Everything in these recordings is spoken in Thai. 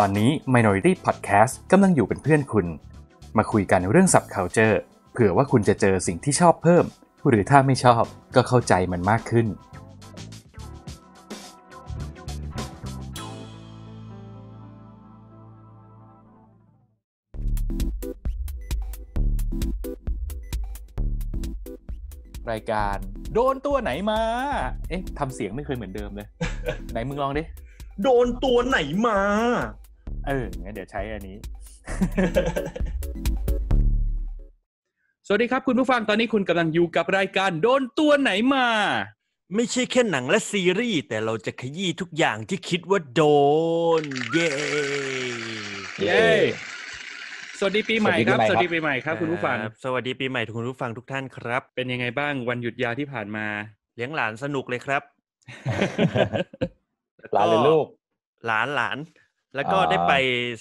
ตอนนี้ Minority Podcast กำลังอยู่เป็นเพื่อนคุณ มาคุยกันเรื่องสับ culture เผื่อว่าคุณจะเจอสิ่งที่ชอบเพิ่ม หรือถ้าไม่ชอบก็เข้าใจมันมากขึ้น รายการโดนตัวไหนมา เอ๊ะ ทำเสียงไม่เคยเหมือนเดิมเลย ไหนมึงลองดิ โดนตัวไหนมาเอองั้นเดี๋ยวใช้อันนี้ สวัสดีครับคุณผู้ฟัง ตอนนี้คุณกำลังอยู่กับรายการโดนตัวไหนมา ไม่ใช่แค่หนังและซีรีส์แต่เราจะขยี้ทุกอย่างที่คิดว่าโดน เย้เย้สวัสดีปีใหม่ครับ สวัสดี ปีใหม่ครับคุณผู้ฟังสวัสดีปีใหม่คุณผู้ฟังทุกท่านครับ เป็นยังไงบ้างวันหยุดยาวที่ผ่านมาเลี้ยงหลานสนุกเลยครับ หลานหรือลูกหลานหลานแล้วก็ได้ไป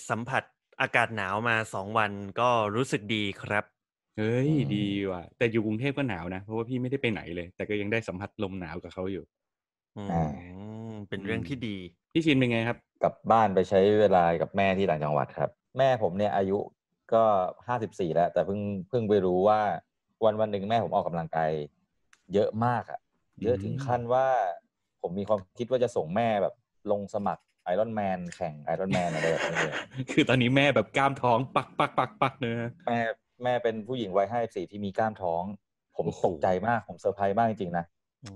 สัมผัสอากาศหนาวมาสองวันก็รู้สึกดีครับ เฮ้ยดีว่ะ แต่อยู่กรุงเทพก็หนาวนะ เพราะว่าพี่ไม่ได้ไปไหนเลย แต่ก็ยังได้สัมผัสลมหนาวกับเขาอยู่ อืมเป็นเรื่องที่ดี พี่ชินเป็นไงครับกลับบ้านไปใช้เวลากับแม่ที่ต่างจังหวัดครับ แม่ผมเนี่ย อายุก็ห้าสิบสี่แล้วแต่เพิ่งเพิ่งไปรู้ว่า วันวันหนึ่งแม่ผมออกกำลังกายเยอะมากอะเยอะถึงขั้นว่า ผมมีความคิดว่าจะส่งแม่แบบลงสมัครไอรอนแมนแข่งไอรอนแมนอะไรแบบนี้คือตอนนี้แม่แบบกล้ามท้องปักปักปักปักเนื้อแม่แม่เป็นผู้หญิงวัยห้าสี่ที่มีกล้ามท้อง ผมตกใจมากผมเซอร์ไพรส์มากจริงๆนะ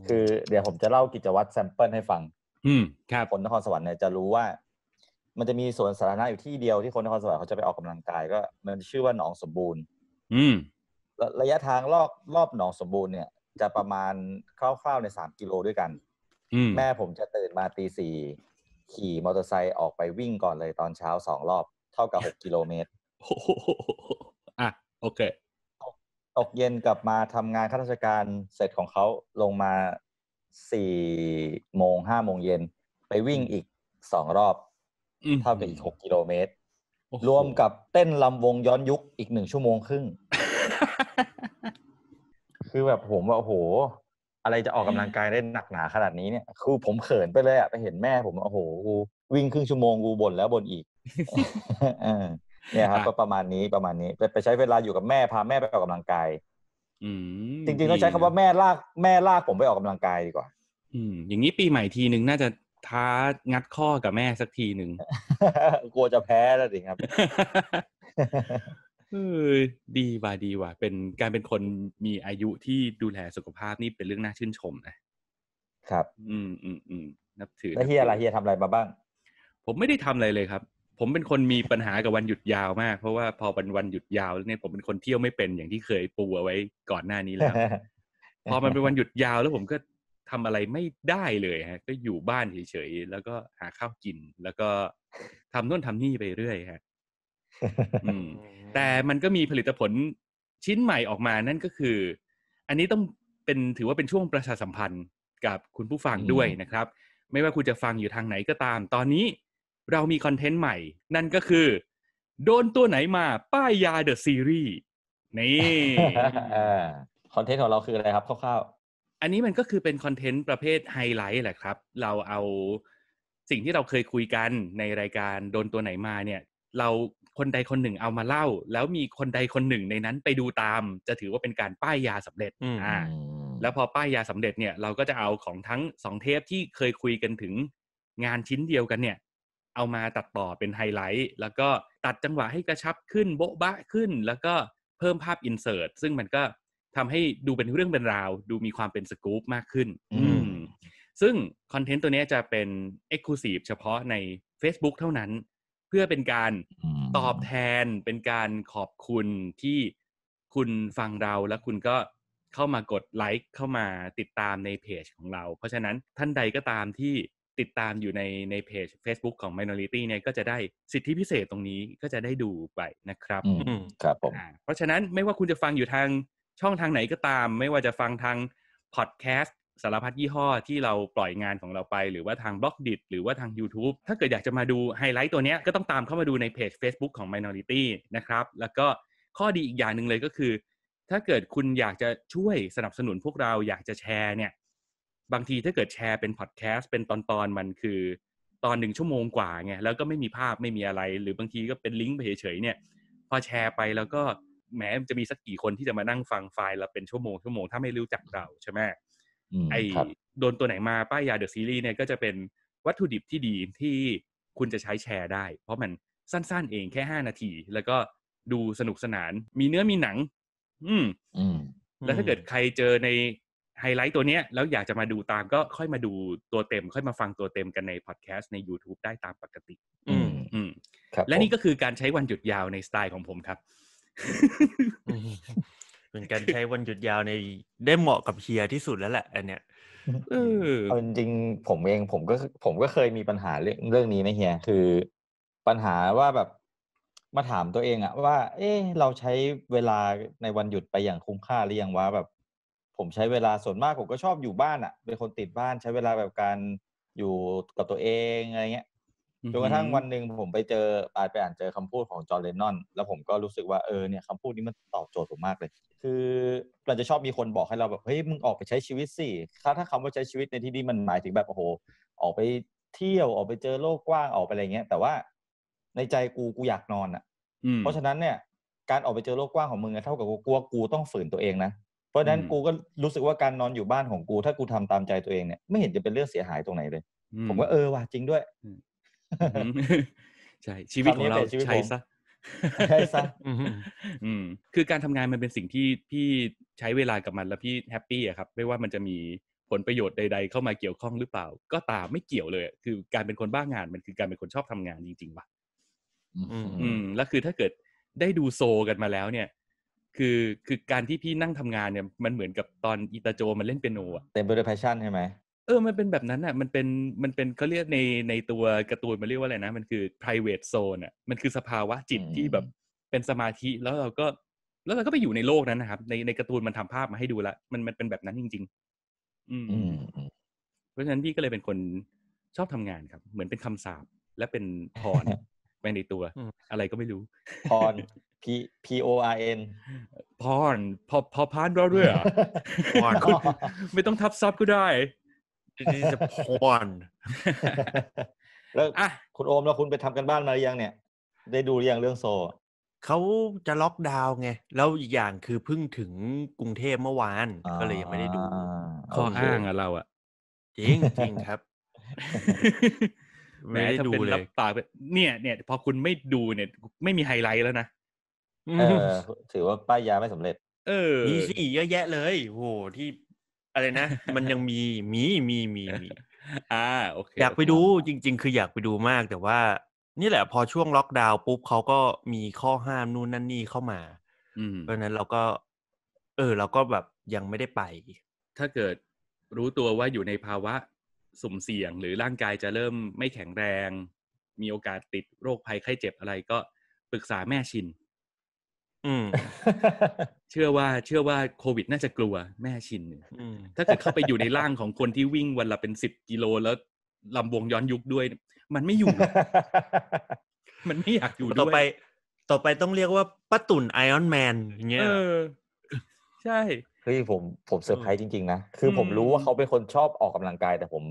คือเดี๋ยวผมจะเล่ากิจวัตรแซมเปิลให้ฟัง อืมครับคนนครสวรรค์เนี่ยจะรู้ว่า มันจะมีสวนสาธารณะอยู่ที่เดียวที่คนนครสวรรค์เขาจะไปออกกำลังกายก็มันชื่อว่าหนองสมบูรณ์ อืม ระยะทางรอบรอบหนองสมบูรณ์เนี่ย จะประมาณคร่าวๆในสามกิโลด้วยกันแม่ผมจะตื่นมาตีสี่ขี่มอเตอร์ไซค์ออกไปวิ่งก่อนเลยตอนเช้าสองรอบ เท่ากับหกกิโลเมตรอ่ะโอเคตกเย็นกลับมาทำงานข้าราชการเสร็จของเขาลงมาสี่โมงห้าโมงเย็น ไปวิ่งอีกสองรอบเท่ากับอีกหกกิโลเมตร รวมกับเต้นลำวงย้อนยุคอีกหนึ่งชั่วโมงครึ่ง คือแบบผมว่าโอ้โหอะไรจะออกกำลังกายได้หนักหนาขนาดนี้เนี่ยคือผมเขินไปเลยอะไปเห็นแม่ผมโอ้โหกูวิ่งครึ่งชั่วโมงกูบ่นแล้วบ่นอีกเนี่ยครับ ก็ประมาณนี้ประมาณนี้ไปใช้เวลาอยู่กับแม่พาแม่ไปออกกำลังกายจริงๆต้องใช้คำว่าแม่ลากแม่ลากผมไปออกกำลังกายดีกว่า อืม อย่างนี้ปีใหม่ทีหนึ่งน่าจะท้างัดข้อกับแม่สักทีหนึ่งกลัวจะแพ้แล้วสิครับเออดีว่ะดีว่ะเป็นการเป็นคนมีอายุที่ดูแลสุขภาพนี่เป็นเรื่องน่าชื่นชมนะครับ อืมอืมอืมนับถือแล้วเฮียอะไรเฮียทำอะไรมาบ้าง ผมไม่ได้ทำอะไรเลยครับ ผมเป็นคนมีปัญหากับวันหยุดยาว มากเพราะว่าพอวันวันหยุดยาวเนี่ยผมเป็นคนเที่ยวไม่เป็นอย่างที่เคยปูเอาไว้ก่อนหน้านี้แล้วพอมันเป็นวันหยุดยาวแล้วผมก็ทำอะไรไม่ได้เลยฮะ ก็อยู่บ้านเฉยๆแล้วก็หาข้าวกิน แล้วก็ทำนู่นทำนี่ไปเรื่อยฮะแต่มันก็มีผลิตผลชิ้นใหม่ออกมานั่นก็คืออันนี้ต้องเป็นถือว่าเป็นช่วงประชาสัมพันธ์กับคุณผู้ฟังด้วยนะครับ ไม่ว่าคุณจะฟังอยู่ทางไหนก็ตาม ตอนนี้เรามีคอนเทนต์ใหม่ นั่นก็คือ โดนตัวไหนมา ป้ายยาเดอะซีรีส์นี่คอนเทนต์ของเราคืออะไรครับคร่าวๆอันนี้มันก็คือเป็นคอนเทนต์ประเภทไฮไลท์แหละครับ เราเอาสิ่งที่เราเคยคุยกันในรายการโดนตัวไหนมาเนี่ย เราคนใดคนหนึ่งเอามาเล่า แล้วมีคนใดคนหนึ่งในนั้นไปดูตาม จะถือว่าเป็นการป้ายยาสำเร็จอ่าแล้วพอป้ายยาสำเร็จเนี่ยเราก็จะเอาของทั้งสองเทปที่เคยคุยกันถึงงานชิ้นเดียวกันเนี่ย เอามาตัดต่อเป็นไฮไลท์แล้วก็ตัดจังหวะให้กระชับขึ้นโบ๊ะบะขึ้น แล้วก็เพิ่มภาพอินเสิร์ตซึ่งมันก็ทำให้ดูเป็นเรื่องเป็นราว ดูมีความเป็นสกู๊ปมากขึ้นซึ่งคอนเทนต์ตัวนี้จะเป็นเอ็กซ์คลูซีฟเฉพาะใน Facebook เท่านั้นเพื่อเป็นการตอบแทน เป็นการขอบคุณที่คุณฟังเราและคุณก็เข้ามากดไลค์เข้ามาติดตามในเพจของเรา เพราะฉะนั้นท่านใดก็ตามที่ติดตามอยู่ในในเพจ Facebook ของ Minority เนี่ยก็จะได้สิทธิพิเศษตรงนี้ก็จะได้ดูไปนะครับครับผมเพราะฉะนั้นไม่ว่าคุณจะฟังอยู่ทางช่องทางไหนก็ตาม ไม่ว่าจะฟังทางพอดแคสต์สารพัดยี่ห้อที่เราปล่อยงานของเราไปหรือว่าทางบล็อกดิหรือว่าทาง YouTube ถ้าเกิดอยากจะมาดูไฮไลท์ตัวนี้ ก็ต้องตามเข้ามาดูในเพจ Facebook ของ Minority นะครับแล้วก็ข้อดีอีกอย่างหนึ่งเลยก็คือ ถ้าเกิดคุณอยากจะช่วยสนับสนุนพวกเราอยากจะแชร์เนี่ยบางทีถ้าเกิดแชร์เป็นพอดแคสต์เป็นตอนๆมันคือตอนหนึ่งชั่วโมงกว่าไงแล้วก็ไม่มีภาพไม่มีอะไร หรือบางทีก็เป็นลิงก์ไปเฉยๆเนี่ยพอแชร์ไปแล้วก็แม้จะมีสักกี่คนที่จะมานั่งฟังไฟล์เราเป็นชั่วโมงชั่วโมงถ้าไม่รู้จักเราใช่ไหมไอโดนตัวไหนมาป้ายยาเดอะซีรีส์เนี่ยก็จะเป็นวัตถุดิบที่ดีที่คุณจะใช้แชร์ได้ เพราะมันสั้นๆเองแค่ห้านาที แล้วก็ดูสนุกสนาน มีเนื้อมีหนัง อืมแล้วถ้าเกิดใครเจอในไฮไลท์ตัวเนี้ย แล้วอยากจะมาดูตามก็ค่อยมาดูตัวเต็ม ค่อยมาฟังตัวเต็มกันในพอดแคสต์ใน YouTube ได้ตามปกติ อืมอืมและนี่ก็คือการใช้วันหยุดยาวในสไตล์ของผมครับเป็นการใช้วันหยุดยาวในได้เหมาะกับเฮียที่สุดแล้วแหละอันเนี้ยเออจริงผมเอง ผมก็ผมก็เคยมีปัญหาเรื่องเรื่องนี้นะเฮียคือ ปัญหาว่าแบบมาถามตัวเองอะว่า เอ๊เราใช้เวลาในวันหยุดไปอย่างคุ้มค่า หรือยังวะแบบ ผมใช้เวลาส่วนมากผมก็ชอบอยู่บ้านอะเป็นคนติดบ้านใช้เวลาแบบการอยู่กับตัวเองอะไรเงี้ยจนกระทั่งวันหนึ่งผมไปเจอปาไปอ่านเจอคำพูดของจอร์แดนนอน แล้วผมก็รู้สึกว่าเออเนี่ยคำพูดนี้มันตอบโจทย์ผมมากเลย คือเราจะชอบมีคนบอกให้เราแบบเฮ้ยมึงออกไปใช้ชีวิตสิถ้าถ้าคำว่าใช้ชีวิตในที่นี้มันหมายถึงแบบโอ้โหออกไปเที่ยวออกไปเจอโลกกว้างออกไปอะไรเงี้ยแต่ว่า ในใจกูกูอยากนอนอ่ะเพราะฉะนั้นเนี่ย การออกไปเจอโลกกว้างของมึงเท่ากับกูกลัวกูต้องฝืนตัวเองนะเพราะฉะนั้นกูก็รู้สึกว่าการนอนอยู่บ้านของกู ถ้ากูทำตามใจตัวเองเนี่ยไม่เห็นจะเป็นเรื่องเสียหายตรงไหนเลยผมว่าเออว่ะจริงด้วยใช่ชีวิตของเราใช้ซะใช่ซะอืม คือการทำงานมันเป็นสิ่งที่พี่ใช้เวลากับมัน แล้วพี่แฮปปี้อะครับ ไม่ว่ามันจะมีผลประโยชน์ใด ๆ เข้ามาเกี่ยวข้องหรือเปล่า ก็ตามไม่เกี่ยวเลย คือการเป็นคนบ้างานมันคือการเป็นคนชอบทำงานจริงๆว่ะอืมแล้วคือถ้าเกิดได้ดูโซกันมาแล้วเนี่ย คือคือการที่พี่นั่งทำงานเนี่ยมันเหมือนกับตอนอิตาโจ มันเล่นเปียโนอะเต็มไปด้วยแพชชั่นใช่ไหมเออ มันเป็นแบบนั้นอ่ะ มันเป็น มันเป็นเขาเรียกใน ในตัวการ์ตูนมันเรียกว่าอะไรนะ มันคือ private zone อ่ะ มันคือสภาวะจิตที่แบบ เป็นสมาธิ แล้วเราก็ แล้วเราก็ไปอยู่ในโลกนั้นนะครับ ใน ในการ์ตูนมันทำภาพมาให้ดูละมัน มันเป็นแบบนั้นจริงๆอืม เพราะฉะนั้นพี่ก็เลยเป็นคนชอบทำงานครับ เหมือนเป็นคํำสาปและเป็นพรไปในตัว อะไรก็ไม่รู้ พร P P O R N พร พอ พอพานเราด้วยอ่ะไม่ต้องทับซับก็ได้ด t is a p o แล้วอ่ะคุณโอมแล้วคุณไปทำกันบ้านมาหรือยังเนี่ย ได้ดูหรือยังเรื่องโซ่เขาจะล็อกดาวน์ไง แล้วอีกอย่างคือเพิ่งถึงกรุงเทพเมื่อวาน ก็เลยยังไม่ได้ดู ข้ออ้างอะเราอะจริงจริงครับ ไม่ได้ดูเลยปากแบบเนี่ยเนี่ยพอคุณไม่ดูเนี่ย ไม่มีไฮไลท์แล้วนะเออถือว่าป้ายยาไม่สำเร็จ เออมีสีเยอะแยะเลย โหที่อะไรนะมันยังมีมีมีมี มีอ่าโอเคอยากไปดู จริง ๆ คืออยากไปดูมาก แต่ว่า นี่แหละพอช่วงล็อกดาวน์ปุ๊บเขาก็มีข้อห้ามนู่นนั่นนี่เข้ามาเพราะนั้นเราก็ เออ เราก็แบบยังไม่ได้ไป ถ้าเกิดรู้ตัวว่าอยู่ในภาวะ สุ่มเสี่ยงหรือร่างกายจะเริ่มไม่แข็งแรง มีโอกาสติดโรคภัยไข้เจ็บอะไรก็ปรึกษาแม่ชินืมเชื่อว่าเชื่อว่าโควิดน่าจะกลัว แม่ชินถ้าเกิดเข้าไปอยู่ในร่างของคนที่วิ่งวันละเป็นสิบกิโลแล้วลำวงย้อนยุคด้วย มันไม่อยู่ มันไม่อยากอยู่ด้วย ต่อไป ต่อไปต้องเรียกว่าป้าตุ่นไอออนแมนอย่างเงี้ยใช่เฮ้ยผมผมเซอร์ไพรส์จริง ๆ นะ คือผมรู้ว่าเขาเป็นคนชอบออกกำลังกาย แต่ผม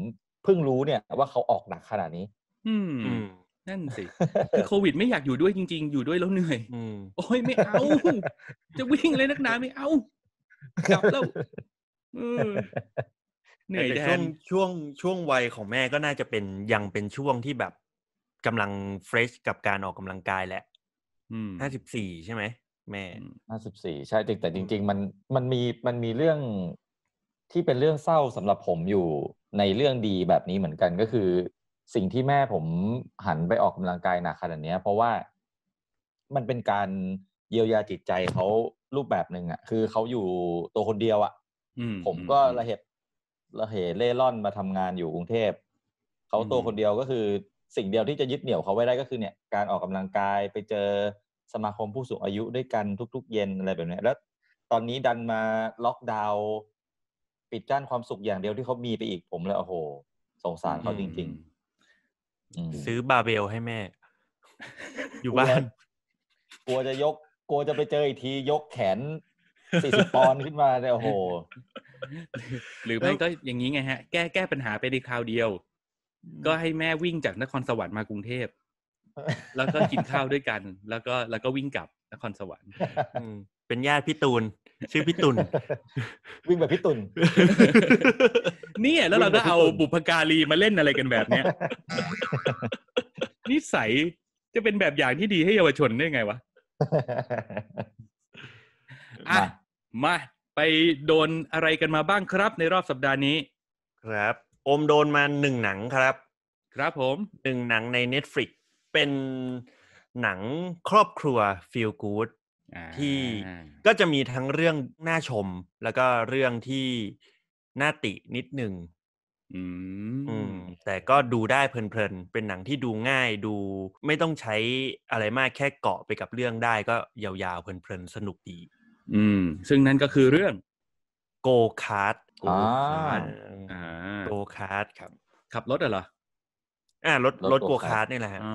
เพิ่งรู้เนี่ยว่าเขาออกหนักขนาดนี้ อืมนั่นสิคือโควิดไม่อยากอยู่ด้วยจริงๆอยู่ด้วยแล้วเหนื่อยโอ้ยไม่เอาจะวิ่งเลยนักหนาไม่เอากลับแล้วเหนื่อยแทนช่วงช่วงวัยของแม่ก็น่าจะเป็นยังเป็นช่วงที่แบบกำลังเฟรชกับการออกกำลังกายแหละห้าสิบสี่ใช่ไหมแม่ห้าสิบสี่ใช่แต่จริง ๆ มันมันมีมันมีเรื่องที่เป็นเรื่องเศร้าสำหรับผมอยู่ในเรื่องดีแบบนี้เหมือนกันก็คือสิ่งที่แม่ผมหันไปออกกำลังกาย หนักขนาดนี้เพราะว่ามันเป็นการเยียวยาจิตใจเขารูปแบบหนึ่งอะ่ะ คือเขาอยู่ตัวคนเดียวอะ่ะผมก็ระเหตุระเหตุเล่ร่อนมาทำงานอยู่กรุงเทพเขาตัวคนเดียวก็คือ สิ่งเดียวที่จะยึดเหนี่ยวเขาไว้ได้ก็คือ เนี่ยการออกกำลังกายไปเจอสมาคมผู้สูงอายุด้วยกัน ทุก ๆ เย็นอะไรแบบนี้แล้ว ตอนนี้ดันมาล็อกดาวน์ ปิดกั้นความสุขอย่างเดียวที่เขามีไปอีกผมเลยโอ้โหสงสารเขาจริง ๆซื้อบาเบลให้แม่ อยู่บ้าน กลัวจะยก กลัวจะไปเจออีกทียกแขนสี่สิบปอนด์ขึ้นมาเต่โอ้โห หรือไม่ก็อย่างนี้ไงฮะแก้แก้ปัญหาไปในคราวเดียว ก็ให้แม่วิ่งจากนครสวรรค์มากรุงเทพแล้วก็กินข้าวด้วยกัน แล้วก็แล้วก็วิ่งกลับนครสวรรค์เป็นญาติพี่ตูนชื่อพี่ตุน วิ่งแบบพี่ตุนเนี่ยแล้วเราจะเอาบุพการีมาเล่นอะไรกันแบบเนี้ยนิสัยจะเป็นแบบอย่างที่ดีให้เยาวชนได้ไงวะะมา ไปโดนอะไรกันมาบ้างครับ ในรอบสัปดาห์นี้ ครับอมโดนมาหนึ่งหนังครับ ครับผมหนึ่งหนังใน Netflix เป็นหนังครอบครัว Feel Good ที่ก็จะมีทั้งเรื่องน่าชมแล้วก็เรื่องที่น่าตินิดหนึ่งแต่ก็ดูได้เพลินๆ เป็นหนังที่ดูง่ายดูไม่ต้องใช้อะไรมากแค่เกาะไปกับเรื่องได้ก็ยาวๆเพลินๆ สนุกดีอืม ซึ่งนั่นก็คือเรื่องโกคาร์ดโกคาร์ดโกคาร์ดครับขับรถเหรออ่ารถรถโกคาร์ดนี่แหละอ๋อ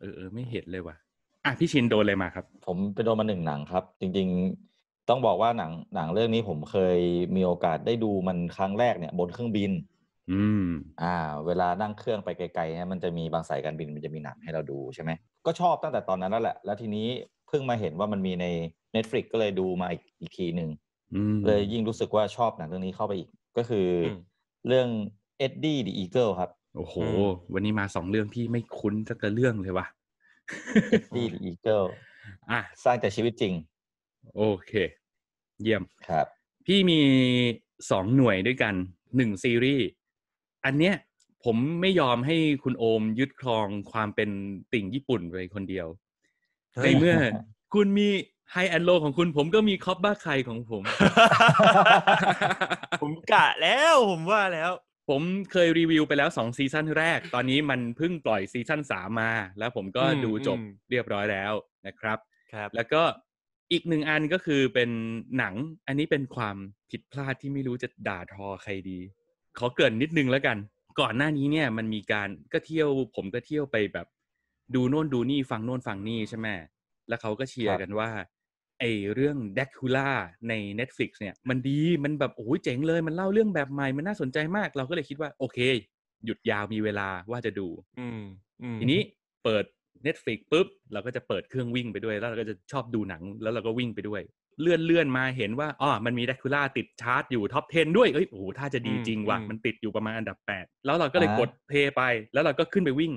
เออไม่เห็นเลยว่ะอ่ะพี่ชินโดนเลยมาครับ ผมไปโดนมาหนึ่งหนังครับ จริงๆต้องบอกว่าหนังหนังเรื่องนี้ผมเคยมีโอกาสได้ดูมันครั้งแรกเนี่ย บนเครื่องบิน อืมอ่า เวลานั่งเครื่องไปไกลๆเนี่ยมันจะมีบางสายการบิน มันจะมีหนังให้เราดูใช่ไหม ก็ชอบตั้งแต่ตอนนั้นแล้วแหละแล้วทีนี้เพิ่งมาเห็นว่ามันมีใน Netflix ก็เลยดูมาอีกอีกทีหนึ่งเลยยิ่งรู้สึกว่าชอบหนังเรื่องนี้เข้าไปอีก ก็คือเรื่องเอ็ดดี้ดีอีเกิลครับโอ้โหวันนี้มาสองเรื่องที่ไม่คุ้นสักเรื่องเลยว่ะดีอีเกิลอ่ะสร้างจากชีวิตจริง โอเค เยี่ยมครับ พี่มีสองหน่วยด้วยกันหนึ่งซีรีส์อันเนี้ย ผมไม่ยอมให้คุณโอมยึดครองความเป็นติ่งญี่ปุ่นไปคนเดียวในเมื่อคุณมีไฮแอนโลของคุณผมก็มีคอปบ้าใครของผม ผมกะแล้วผมว่าแล้วผมเคยรีวิวไปแล้วสองซีซั่นแรก ตอนนี้มันเพิ่งปล่อยซีซั่นสามมา แล้วผมก็ดูจบเรียบร้อยแล้วนะครับ ครับ แล้วก็อีกหนึ่งอันก็คือเป็นหนังอันนี้เป็นความผิดพลาดที่ไม่รู้จะด่าทอใครดี ขอเกินนิดนึงแล้วกัน ก่อนหน้านี้เนี่ยมันมีการก็เที่ยวผมก็เที่ยวไปแบบ ดูโน่นดูนี่ ฟังโน่นฟังนี่ใช่ไหม แล้วเขาก็เชียร์กันว่าอเรื่อง็กคูล่าใน Netflix เนี่ยมันดีมันแบบโอ้ยเจ๋งเลย มันเล่าเรื่องแบบใหม่ มันน่าสนใจมากเราก็เลยคิดว่า โอเค หยุดยาวมีเวลาว่าจะดูทีนี้เปิด Netflix ปุ๊บ เราก็จะเปิดเครื่องวิ่งไปด้วย แล้วเราก็จะชอบดูหนัง แล้วเราก็วิ่งไปด้วย เลื่อนเลื่อนมาเห็นว่าอ๋อมันมี็กคูล่าติดชาร์ตอยู่ท็อป10ด้วยเอ้ยโอ้โหถ้าจะดีจริงว่ะ มันติดอยู่ประมาณอันดับ8แล้วเราก็เลยกดเพ์ไป แล้วเราก็ขึ้นไปวิ่ง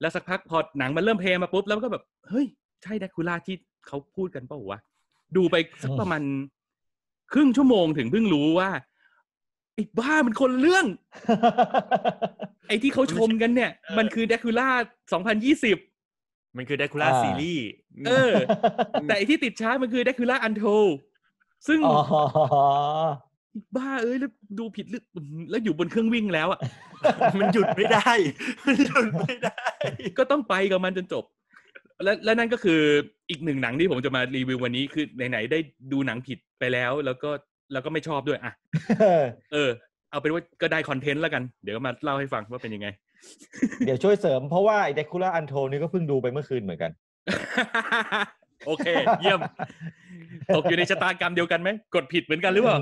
แล้วสักพักพอหนังมันเริ่มเพลมาปุ๊บแล้วก็แบบเฮ้ย ใช่แดคูล่าที่เขาพูดกันเปล่าวะ ดูไปสักประมาณครึ่งชั่วโมงถึงเพิ่งรู้ว่าไอ้บ้ามันคนเรื่อง ไอ้ที่เขาชมกันเนี่ย มันคือแดคูล่าสองพันยี่สิบมันคือแดคูล่าซีรีส์เออ แต่อีที่ติดช้ามันคือแดคูล่าอันโทซึ่งบ้าเอ้ยแล้วดูผิดหรืแล้วอยู่บนเครื่องวิ่งแล้วอ่ะ มันหยุดไม่ได้มันหยุดไม่ได้ ก็ต้องไปกับมันจนจบและและนั่นก็คืออีกหนึ่งหนังที่ผมจะมารีวิววันนี้คือไหน ๆ ได้ดูหนังผิดไปแล้วแล้วก็แล้วก็ไม่ชอบด้วยอ่ะเออ เอาเป็นว่าก็ได้คอนเทนต์แล้วกัน เดี๋ยวมาเล่าให้ฟังว่าเป็นยังไง เดี๋ยวช่วยเสริมเพราะว่าไอเดคูล่าอันโทนี่ก็เพิ่งดูไปเมื่อคืนเหมือนกัน โอเค เยี่ยมตกอยู่ในชะตากรรมเดียวกันไหม กดผิดเหมือนกันหรือเปล่า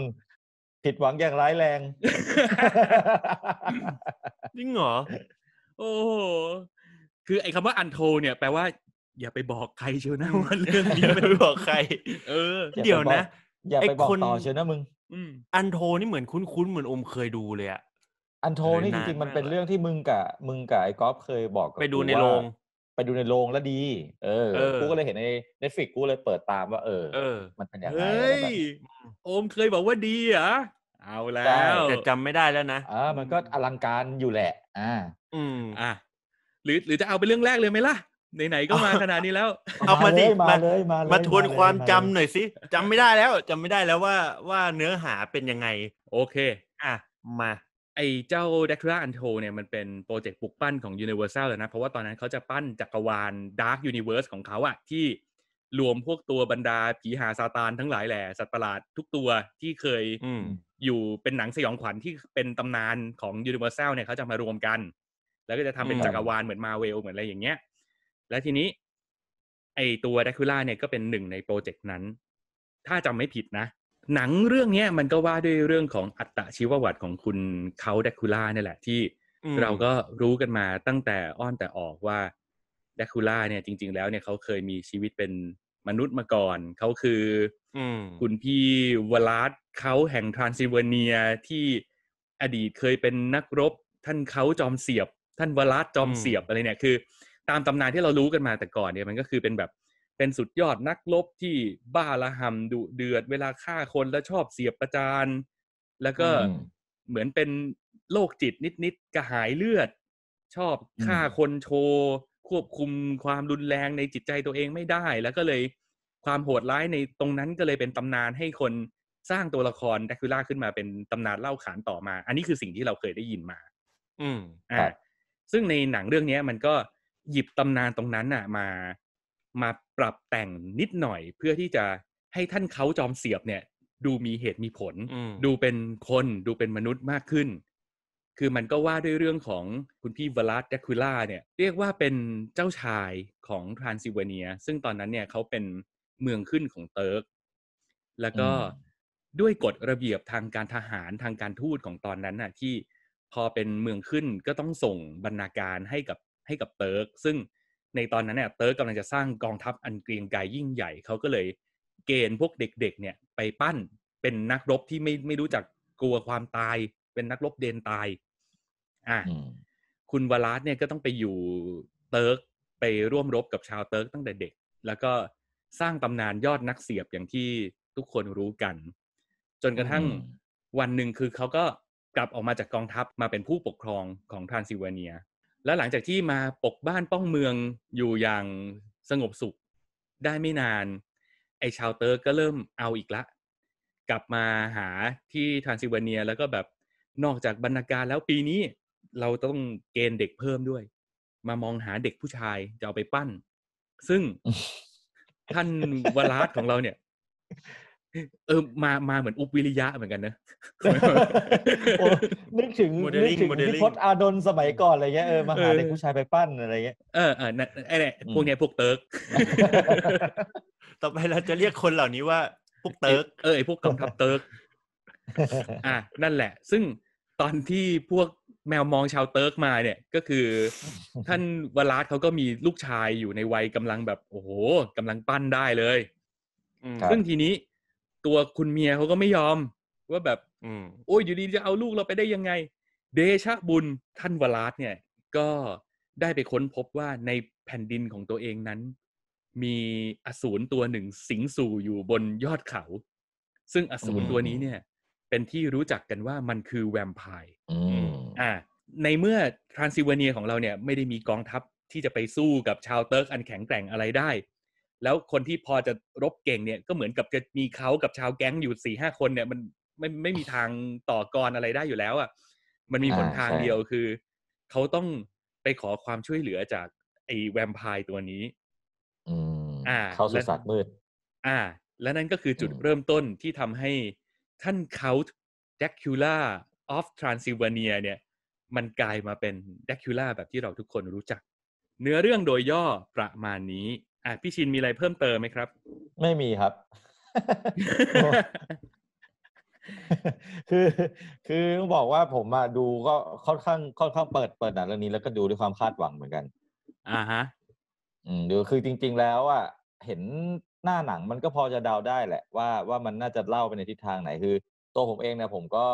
ผิดหวังอย่างร้ายแรงจริงเหรอโอ้คือไอ้คำว่าอันโทเนี่ยแปลว่าอย่าไปบอกใครเชียวนะว่าเรื่องนี้ไม่ไปบอกใคร เออ เดี๋ยวนะอย่าไปบอกต่อเชียวนะมึงอันโทนี่เหมือนคุ้น ๆ เหมือนอมเคยดูเลยอะอันโทนี่จริงๆ มันเป็นเรื่องที่มึงกะ มึงกะไอ้ก๊อฟเคยบอกไปดูในโรง ไปดูในโรงแล้วดี เออ กูก็เลยเห็นในเน็ตฟิกกูเลยเปิดตามว่า เออ มันเป็นอย่างไรโอมเคยบอกว่าดีอ่ะเอาแล้วแต่จำไม่ได้แล้วนะอ่ามันก็อลังการอยู่แหละอ่าอืมอ่ะหรือหรือจะเอาไปเรื่องแรกเลยไหมล่ะไหนๆ ก็มาขนาดนี้แล้ว เอามาดิมาเลย มามาทวนความจำหน่อยสิจำไม่ได้แล้วจำไม่ได้แล้วว่าว่าเนื้อหาเป็นยังไง โอเค อ่ะ มา ไอเจ้าแดกทู l ่าอันโทเนี่ยมันเป็นโปรเจกต์ปลุกปั้นของ Universal เลยนะ เพราะว่าตอนนั้นเขาจะปั้นจักรวาล Dark Universe ของเขาอะที่รวมพวกตัวบรรดา ผีหาซาตานทั้งหลายแหล่สัตว์ประหลาดทุกตัวที่เคยอยู่เป็นหนังสยองขวัญที่เป็นตำนานของ Universal เนี่ยเขาจะมารวมกัน แล้วก็จะทำเป็นจักรวาลเหมือนมาเวลเหมือนอะไรอย่างเงี้ยและทีนี้ ไอตัวแดคูล่าเนี่ยก็เป็นหนึ่งในโปรเจกต์นั้น ถ้าจำไม่ผิดนะ หนังเรื่องนี้มันก็ว่าด้วยเรื่องของอัตชีววัตของคุณเขาแดคูล่าเนี่ยแหละ ที่เราก็รู้กันมาตั้งแต่อ้อนแต่ออกว่าแดคูล่าเนี่ยจริงๆแล้วเนี่ยเขาเคยมีชีวิตเป็นมนุษย์มาก่อน เขาคืออคุณพี่วลาดเขาแห่งทรานซิเวเนียที่อดีตเคยเป็นนักรบ ท่านเขาจอมเสียบ ท่านวลาดจอมเสียบอะไรเนี่ยคือตามตำนานที่เรารู้กันมาแต่ก่อนเนี่ยมันก็คือเป็นแบบเป็นสุดยอดนักลบที่บ้าระหำดุเดือดเวลาฆ่าคนแล้วชอบเสียบประจาน แล้วก็เหมือนเป็นโรคจิตนิดๆกระหายเลือด ชอบฆ่าคนโชว์ ควบคุมความรุนแรงในจิตใจตัวเองไม่ได้แล้วก็เลยความโหดร้ายในตรงนั้น ก็เลยเป็นตำนานให้คนสร้างตัวละครแดกคูล่าขึ้นมาเป็นตำนานเล่าขานต่อมา อันนี้คือสิ่งที่เราเคยได้ยินมา อืมอ่าซึ่งในหนังเรื่องนี้มันก็หยิบตำนานตรงนั้นน่ะมามาปรับแต่งนิดหน่อยเพื่อที่จะให้ท่านเขาจอมเสียบเนี่ยดูมีเหตุมีผล ดูเป็นคนดูเป็นมนุษย์มากขึ้น คือมันก็ว่าด้วยเรื่องของคุณพี่วลาดแดคูล่าเนี่ย เรียกว่าเป็นเจ้าชายของทรานซิเวเนียซึ่งตอนนั้นเนี่ยเขาเป็นเมืองขึ้นของเติร์ก แล้วก็ด้วยกฎระเบียบทางการทหารทางการทูตของตอนนั้นน่ะที่พอเป็นเมืองขึ้นก็ต้องส่งบรรณาการให้กับให้กับเติร์กซึ่งในตอนนั้นเนี่ยเติร์กกำลังจะสร้างกองทัพอันเกรียงไกรยิ่งใหญ่เขาก็เลยเกณฑ์พวกเด็กๆเนี่ย ไปปั้นเป็นนักรบที่ไม่ไม่รู้จักกลัวความตาย เป็นนักรบเดนตายอ่ะคุณวลาสเนี่ยก็ต้องไปอยู่เติร์กไปร่วมรบกับชาวเติร์กตั้งแต่เด็กแล้วก็สร้างตำนานยอดนักเสียบอย่างที่ทุกคนรู้กัน จนกระทั่งวันหนึ่งคือเขาก็กลับออกมาจากกองทัพมาเป็นผู้ปกครองของทรานซิลเวเนียแล้วหลังจากที่มาปกบ้านป้องเมืองอยู่อย่างสงบสุข ได้ไม่นาน ไอชาวเตอร์ก็เริ่มเอาอีกละ กลับมาหาที่ทานซิเวเนียแล้วก็แบบนอกจากบรรณาการแล้วปีนี้ เราต้องเกณฑ์เด็กเพิ่มด้วย มามองหาเด็กผู้ชายจะเอาไปปั้น ซึ่งท่านวรัดของเราเนี่ยเออมามาเหมือนอุปวิริยะเหมือนกันนะนึกถึงนึกถึงพ่พศอาดนสมัยก่อนอะไรเงี้ยเออมาหาเด็กผู้ชายไปปั้นอะไรเงี้ยเออเออไอ้เนี่ยพวกเนี้ยพวกเติร์กต่อไปเราจะเรียกคนเหล่านี้ว่าพวกเติร์กเออไอพวกกำทับเติร์กอ่ะนั่นแหละ ซึ่งตอนที่พวกแมวมองชาวเติร์กมาเนี่ย ก็คือ ท่านวลาดเขาก็มีลูกชายอยู่ในวัยกำลังแบบโอ้โหกำลังปั้นได้เลยซึ่งทีนี้ตัวคุณเมียเขาก็ไม่ยอม ว่าแบบโอ้ยอยู่ดีจะเอาลูกเราไปได้ยังไง เดชะบุญท่านวลาดเนี่ย ก็ได้ไปค้นพบว่าในแผ่นดินของตัวเองนั้น มีอสูรตัวหนึ่งสิงสู่อยู่บนยอดเขา ซึ่งอสูรตัวนี้เนี่ย เป็นที่รู้จักกันว่ามันคือแวมไพร์อ่าในเมื่อทรานซิเวเนียของเราเนี่ยไม่ได้มีกองทัพที่จะไปสู้กับชาวเติร์กอันแข็งแกร่งอะไรได้แล้วคนที่พอจะรบเก่งเนี่ยก็เหมือนกับจะมีเขากับชาวแก๊งอยู่สี่ห้าคนเนี่ย มันไม่ไม่มีทางต่อกรอะไรได้อยู่แล้วอะ่ะมันมีหนทางเดียวคือ เขาต้องไปขอความช่วยเหลือจากไอ้แวมไพร์ตัวนี้อ่าเขาสุสัตมืดอ่า และนั่นก็คือจุดเริ่มต้นที่ทำให้ท่านเขาแดกคิล่า ออฟทรานซิลเวเนียเนี่ย มันกลายมาเป็นแดกคิล่าแบบที่เราทุกคนรู้จัก เนื้อเรื่องโดยย่อประมาณนี้อ่ะพี่ชินมีอะไรเพิ่มเติมไหมครับ ไม่มีครับ คือ คือต้องบอกว่าผมมาดูก็ค่อนข้างค่อนข้างเปิดเปิดหนังเรื่องนี้แล้วก็ดูด้วยความคาดหวังเหมือนกันอ่าฮะ อืมดูคือจริง ๆแล้วอะเห็นหน้าหนังมันก็พอจะเดาได้แหละว่าว่ามันน่าจะเล่าไปในทิศทางไหน คือตัวผมเองเนี่ยผมก็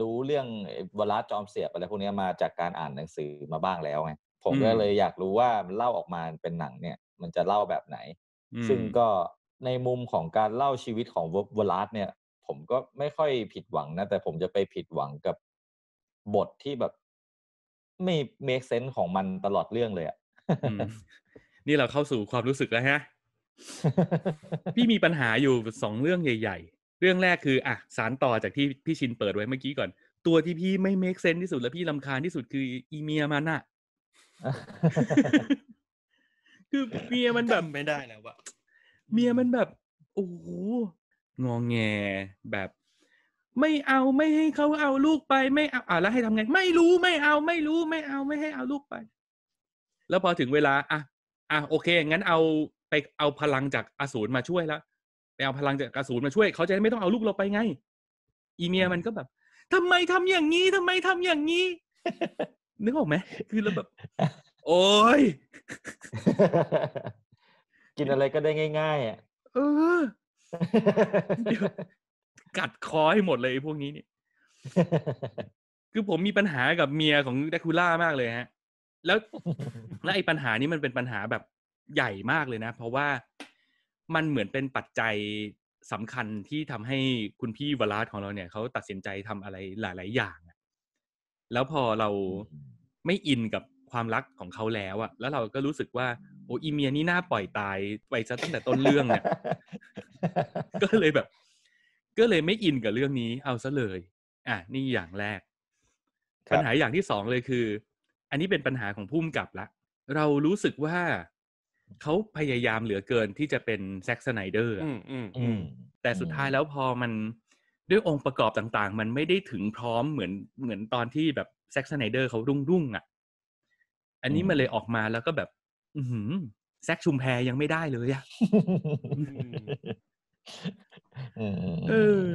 รู้เรื่องวลาจอมเสียบอะไรพวกนี้มาจากการอ่านหนังสือมาบ้างแล้วไงผมก็เลยอยากรู้ว่า มันเล่าออกมาเป็นหนังเนี่ย มันจะเล่าแบบไหน ซึ่งก็ในมุมของการเล่าชีวิตของเวลาสเนี่ย ผมก็ไม่ค่อยผิดหวังนะ แต่ผมจะไปผิดหวังกับบทที่แบบไม่เมคเซนส์ของมันตลอดเรื่องเลยอะนี่เราเข้าสู่ความรู้สึกแล้วฮะพี่มีปัญหาอยู่สองเรื่องใหญ่ ๆ เรื่องแรกคืออ่ะสารต่อจากที่พี่ชินเปิดไว้เมื่อกี้ก่อน ตัวที่พี่ไม่เมคเซนส์ที่สุด และพี่ลำคาญที่สุดคืออีเมียมันอะคือเมียมันแบบไม่ได้แล้วอะเมียมันแบบ โอ้โหงองแงแบบ ไม่เอาไม่ให้เขาเอาลูกไป ไม่เอาอ่าแล้ว ให้ทำไง ไม่รู้ไม่เอาไม่รู้ ไม่เอาไม่ให้เอาลูกไป แล้วพอถึงเวลา อ่ะ อ่ะโอเคงั้นเอาไปเอาพลังจากอสูรมาช่วยแล้วไปเอาพลังจากอสูรมาช่วยเขาจะไม่ต้องเอาลูกเราไปไงอีเมียมันก็แบบ ทำไมทำอย่างนี้ทำไมทำอย่างนี้นึกออกไหมคือแล้วแบบ โอ้ย กินอะไรก็ได้ง่าย ๆอ่ะเออกัดคอให้หมดเลยพวกนี้เนี่ยคือผมมีปัญหากับเมียของแดคูล่ามากเลยฮะ แล้ว และไอ้ปัญหานี้มันเป็นปัญหาแบบใหญ่มากเลยนะ เพราะว่ามันเหมือนเป็นปัจจัยสำคัญที่ทำให้คุณพี่วลาดของเราเนี่ยเขาตัดสินใจทำอะไรหลายๆอย่างอะแล้วพอเราไม่อินกับความรักของเขาแล้วอะแล้วเราก็รู้สึกว่าโอ้อีเมียนี่น่าปล่อยตาย ไปซะตั้งแต่ต้นเรื่องเนี่ยก็เลยแบบ ก็เลยไม่อินกับเรื่องนี้เอาซะเลย อ่ะ นี่อย่างแรก ปัญหาอย่างที่สองเลยคือ อันนี้เป็นปัญหาของพุ่มกับละ เรารู้สึกว่าเขาพยายามเหลือเกินที่จะเป็นแซ็กสไนเดอร์แต่สุดท้ายแล้วพอมันด้วยองค์ประกอบต่างๆ มันไม่ได้ถึงพร้อมเหมือนเหมือนตอนที่แบบแซ็กซ์ไนเดอร์เขารุ่งรุ่งอ่ะ อันนี้มันเลยออกมาแล้วก็แบบ อืแซ็กชุมแพยังไม่ได้เลยอ่ะเออ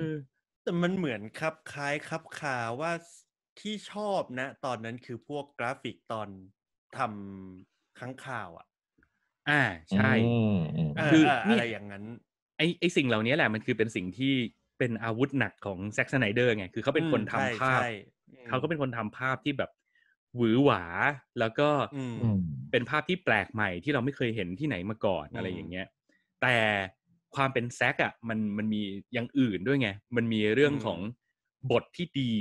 แต่มันเหมือนครับคล้ายครับคาว่าที่ชอบนะ ตอนนั้นคือพวกกราฟิกตอนทำค้างข่าวอ่ะ อ่าใช่คืออะไรอย่างนั้นไอไอสิ่งเหล่านี้แหละมันคือเป็นสิ่งที่เป็นอาวุธหนักของแซ็กซ์ไนเดอร์ไง คือเขาเป็นคนทำภาพ เขาก็เป็นคนทำภาพที่แบบหวือหวา แล้วก็เป็นภาพที่แปลกใหม่ที่เราไม่เคยเห็นที่ไหนมาก่อนอะไรอย่างเงี้ย แต่ความเป็นแซกอ่ะมันมันมีอย่างอื่นด้วยไง มันมีเรื่องของบทที่ดี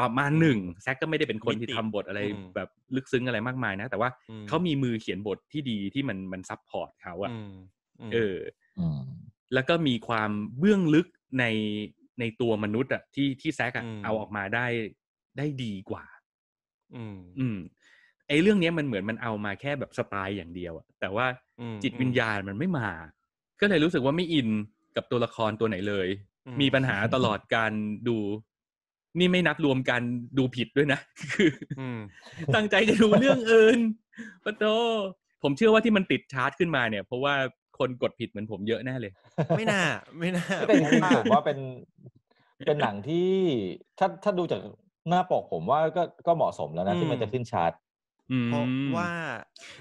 ประมาณหนึ่งแซกก็ไม่ได้เป็นคนที่ทำบทอะไรแบบลึกซึ้งอะไรมากมายนะ แต่ว่าเขามีมือเขียนบทที่ดีที่มันมันซับพอร์ตเขาอะเออ แล้วก็มีความเบื้องลึกในในตัวมนุษย์อะที่ที่แซกอะเอาออกมาได้ได้ดีกว่า อืม อืม ไอเรื่องนี้มันเหมือนมันเอามาแค่แบบสไตล์อย่างเดียวอะแต่ว่าจิตวิญญาณมันไม่มา ก็เลยรู้สึกว่าไม่อินกับตัวละครตัวไหนเลย มีปัญหาตลอดการดู นี่ไม่นับรวมการดูผิดด้วยนะ คือตั้งใจจะดูเรื่องอื่นปะโตผมเชื่อว่าที่มันติดชาร์จขึ้นมาเนี่ย เพราะว่าคนกดผิดเหมือนผมเยอะแน่เลย ไม่น่า ไม่น่าแต่จริงๆผมว่าเป็น เป็นหนังที่ถ้าถ้าดูจากหน้าปกผมว่าก็ก็เหมาะสมแล้วนะที่มันจะขึ้นชาร์ตเพราะว่า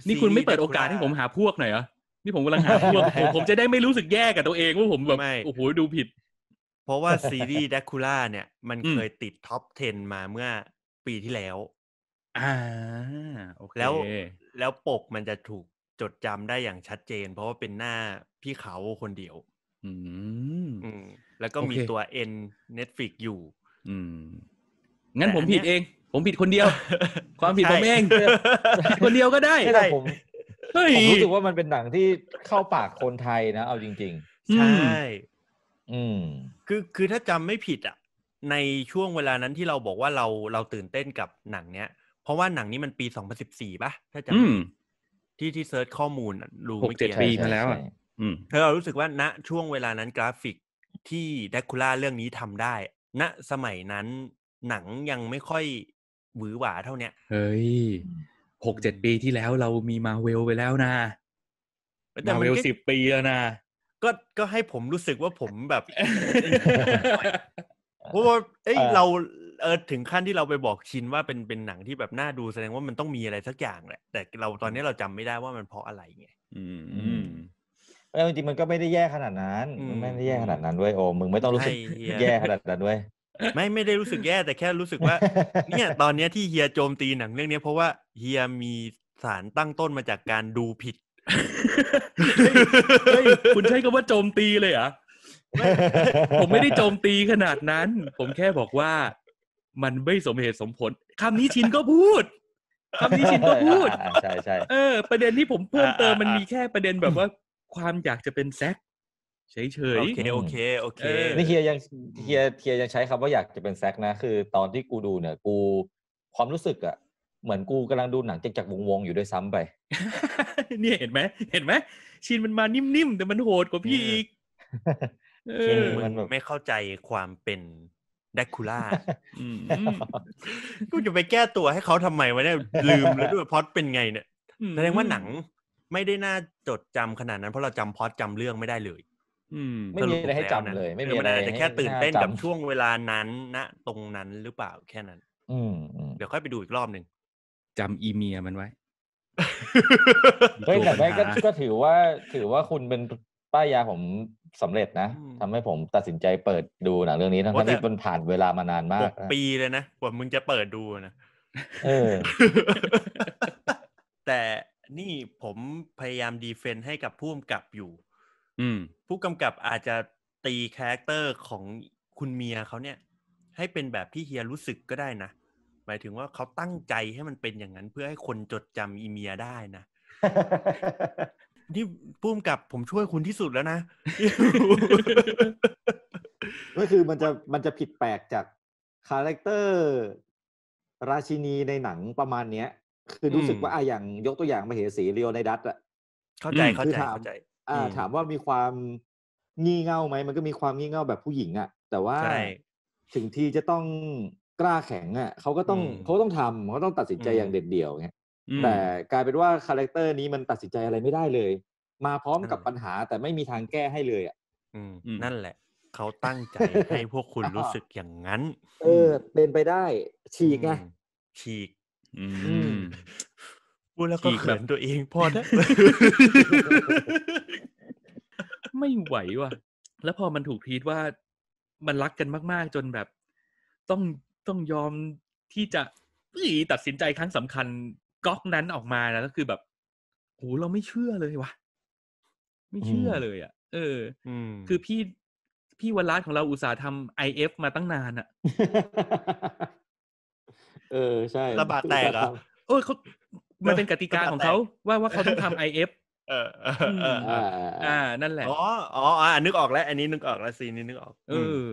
นี่คุณไม่เปิดโอกาสให้ผมหาพวกหน่อยเหรอนี่ผมกำลังหาพวกผมจะได้ไม่รู้สึกแย่กับตัวเอง ว่าผมแบบโอ้โหดูผิด เพราะว่าซีรีส์แดกคูล่าเนี่ย มันเคยติดท็อป 10 มาเมื่อปีที่แล้ว อ่าโอเคแล้ว แล้วปกมันจะถูกจดจำได้อย่างชัดเจน เพราะว่าเป็นหน้าพี่เขาคนเดียว อืมแล้วก็มีตัว N Netflix อยู่ อืม งั้นผมผิดเอง ผมผิดคนเดียวความผิดผมเองคนเดียวก็ได้ใช่ผมผมรู้สึกว่ามันเป็นหนังที่เข้าปากคนไทยนะ เอาจริง ๆ ใช่ อืม คือคือถ้าจำไม่ผิดอ่ะ ในช่วงเวลานั้นที่เราบอกว่าเราเราตื่นเต้นกับหนังเนี้ยเพราะว่าหนังนี้มันปีสองพันสิบสป่ะถ้าจำที่ที่เซิร์ชข้อมูลรู้ไเม่เจ็ดปีมาแล้วอ่ะืมเธอรู้สึกว่าณช่วงเวลานั้นกราฟิกที่แดกคูล่าเรื่องนี้ทำได้ ณสมัยนั้นหนังยังไม่ค่อยหวือหวาเท่าเนี้ยเฮ้ยหกเจ็ดปีที่แล้วเรามีมาเวลไปแล้วนะ มาเวลสิบปีแล้วนะ ก็ก็ให้ผมรู้สึกว่าผมแบบ เพราะว่าเอ้ยเราเออถึงขั้นที่เราไปบอกชินว่าเป็นเป็นหนังที่แบบน่าดูแสดงว่ามันต้องมีอะไรสักอย่างแหละแต่เราตอนนี้เราจำไม่ได้ว่ามันเพราะอะไรไงอืมเอวจริงมันก็ไม่ได้แย่ขนาดนั้นมันไม่ได้แย่ขนาดนั้นด้วยโอมึงไม่ต้องรู้สึกแย่ขนาดนั้นด้วยไม่ไม่ได้รู้สึกแย่แต่แค่รู้สึกว่า เนี่ย ตอนนี้ที่เฮียโจมตีหนังเรื่องนี้เพราะว่าเฮียมีสารตั้งต้นมาจากการดูผิดเฮ้ยคุณใช้คำว่าโจมตีเลยเหรอผมไม่ได้โจมตีขนาดนั้น ผมแค่บอกว่ามันไม่สมเหตุสมผล คำนี้ชินก็พูดคำนี้ชินก็พูดใช่ใช่เออประเด็นที่ผมเพิ่มเติมมันมีแค่ประเด็นแบบว่าความอยากจะเป็นแซกเฉยเฉยโอเคโอเคโอเคนี่เฮียยังเฮียเฮียยังใช้คำว่าอยากจะเป็นแซกนะคือตอนที่กูดูเนี่ย กูความรู้สึกอะเหมือนกูกำลังดูหนังจากจักวงวงอยู่ด้วยซ้ำไป นี่เห็นไหมเห็นไหมชินมันมานิ่มๆแต่มันโหดกว่าพี่อีกชินมันไม่เข้าใจความเป็นดักคูล่ากูจะไปแก้ตัวให้เขาทำไมวะเนี่ยลืมแล้วด้วยพอดเป็นไงเนี่ยแสดงว่าหนังไม่ได้น่าจดจำขนาดนั้น เพราะเราจำพอดจำเรื่องไม่ได้เลยไม่มีอะไรให้จำเลย ไม่มีอะไรจะแค่ตื่นเต้นกับช่วงเวลานั้นนะตรงนั้นหรือเปล่าแค่นั้น อืเดี๋ยวค่อยไปดูอีกรอบหนึ่งจำอีเมียมันไว้ เฮ้ยแต่ไม่ก็ถือว่าถือว่าคุณเป็นป้ายยาผมสำเร็จนะทำให้ผมตัดสินใจเปิดดูหนังเรื่องนี้ ทั้งที่มันผ่านเวลามานานมากปีเลยนะกว่ามึงจะเปิดดูนะอแต่นี่ผมพยายามดีเฟนต์ให้กับผู้กำกับอยู่ผู้กำกับอาจจะตีคาแรคเตอร์ของคุณเมียเขาเนี่ย ให้เป็นแบบที่เฮียรู้สึกก็ได้นะ หมายถึงว่าเขาตั้งใจให้มันเป็นอย่างนั้น เพื่อให้คนจดจำอีเมียได้นะนี่ปุ้มกับผมช่วยคุณที่สุดแล้วนะ ก็คือมันจะมันจะผิดแปลกจากคาแรคเตอร์ ราชินีในหนังประมาณเนี้ยคือรู้สึกว่าอะอย่างยกตัวอย่างมาเหสีเรียวในดัตอะเข้าใจเข้าใจเข้าใจ อ่า ถามว่ามีความ งี่เง่าไหม มันก็มีความงี่เง่าแบบผู้หญิงอะแต่ว่าถึงที่จะต้องกล้าแข็งอะเขาก็ต้องเขาต้องทำเขาต้องตัดสินใจอย่างเด็ดเดี่ยวเงียแต่กลายเป็นว่าคาแรคเตอร์นี้มันตัดสินใจอะไรไม่ได้เลย มาพร้อมกับปัญหา แต่ไม่มีทางแก้ให้เลยอ่ะนั่นแหละ เขาตั้งใจให้พวกคุณรู้สึกอย่างนั้น เออ เป็นไปได้ ฉีกไงฉีกพูดแล้วก็เขินตัวเองพอนะไม่ไหวว่ะ แล้วพอมันถูกพีดว่ามันรักกันมากๆจนแบบ ต้องต้องยอมที่จะตัดสินใจครั้งสำคัญก๊อกนั้นออกมาแล้วก็คือแบบโหเราไม่เชื่อเลยวะไม่เชื่อเลยอ่ะเออคือพี่พี่วรัตของเราอุตสาห์ทำไอเอฟมาตั้งนานอ่ะ เออใช่ระบาดแตกอ่ะเออเขามันเป็นกติกาของเขา ว่าว่าเขาต้องทำไอเอฟเออ อ่า นั่นแหละอ๋ออ๋อนึกออกแล้วอันนี้นึกออกแล้วซีนนี้นึกออกเออ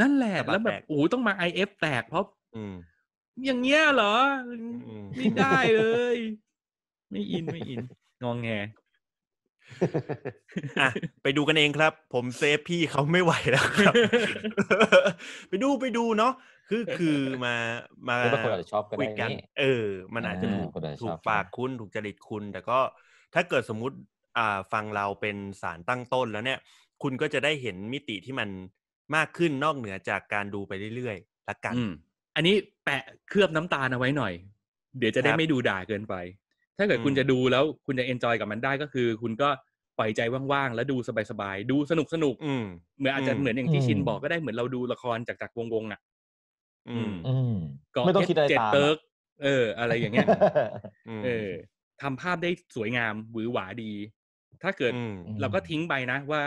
นั่นแหละแล้วแบบโอ้ต้องมาไอเอฟแตกเพราะอย่างเงี้ยเหรอ ไม่ได้เลยไม่อินไม่อินงองแงอะไปดูกันเองครับ ผมเซฟพี่เขาไม่ไหวแล้วครับไปดูไปดูเนาะคือ คือมามาคุยกัน เออ มันอาจจะถูกปากคุณถูกจริตคุณ แต่ก็ถ้าเกิดสมมติ อ่าฟังเราเป็นสารตั้งต้นแล้วเนี่ย คุณก็จะได้เห็นมิติที่มันมากขึ้นนอกเหนือจากการดูไปเรื่อยๆละกันอันนี้แปะเคลือบน้ำตาลเอาไว้หน่อย เดี๋ยวจะได้ไม่ดูด่าเกินไป ถ้าเกิดคุณจะดูแล้วคุณจะเอนจอยกับมันได้ก็คือ คุณก็ปล่อยใจว่างๆแล้วดูสบายๆดูสนุกสนุกเหมือนอาจจะเหมือนอย่างที่ชินบอกก็ได้เหมือนเราดูละครจากจากวงวงอ่ะก็ไม่ต้องคิดอะไรตามเออ อะไรอย่างเงี้ยเออทำภาพได้สวยงามหวือหวาดี ถ้าเกิด เราก็ทิ้งไปนะ ว่า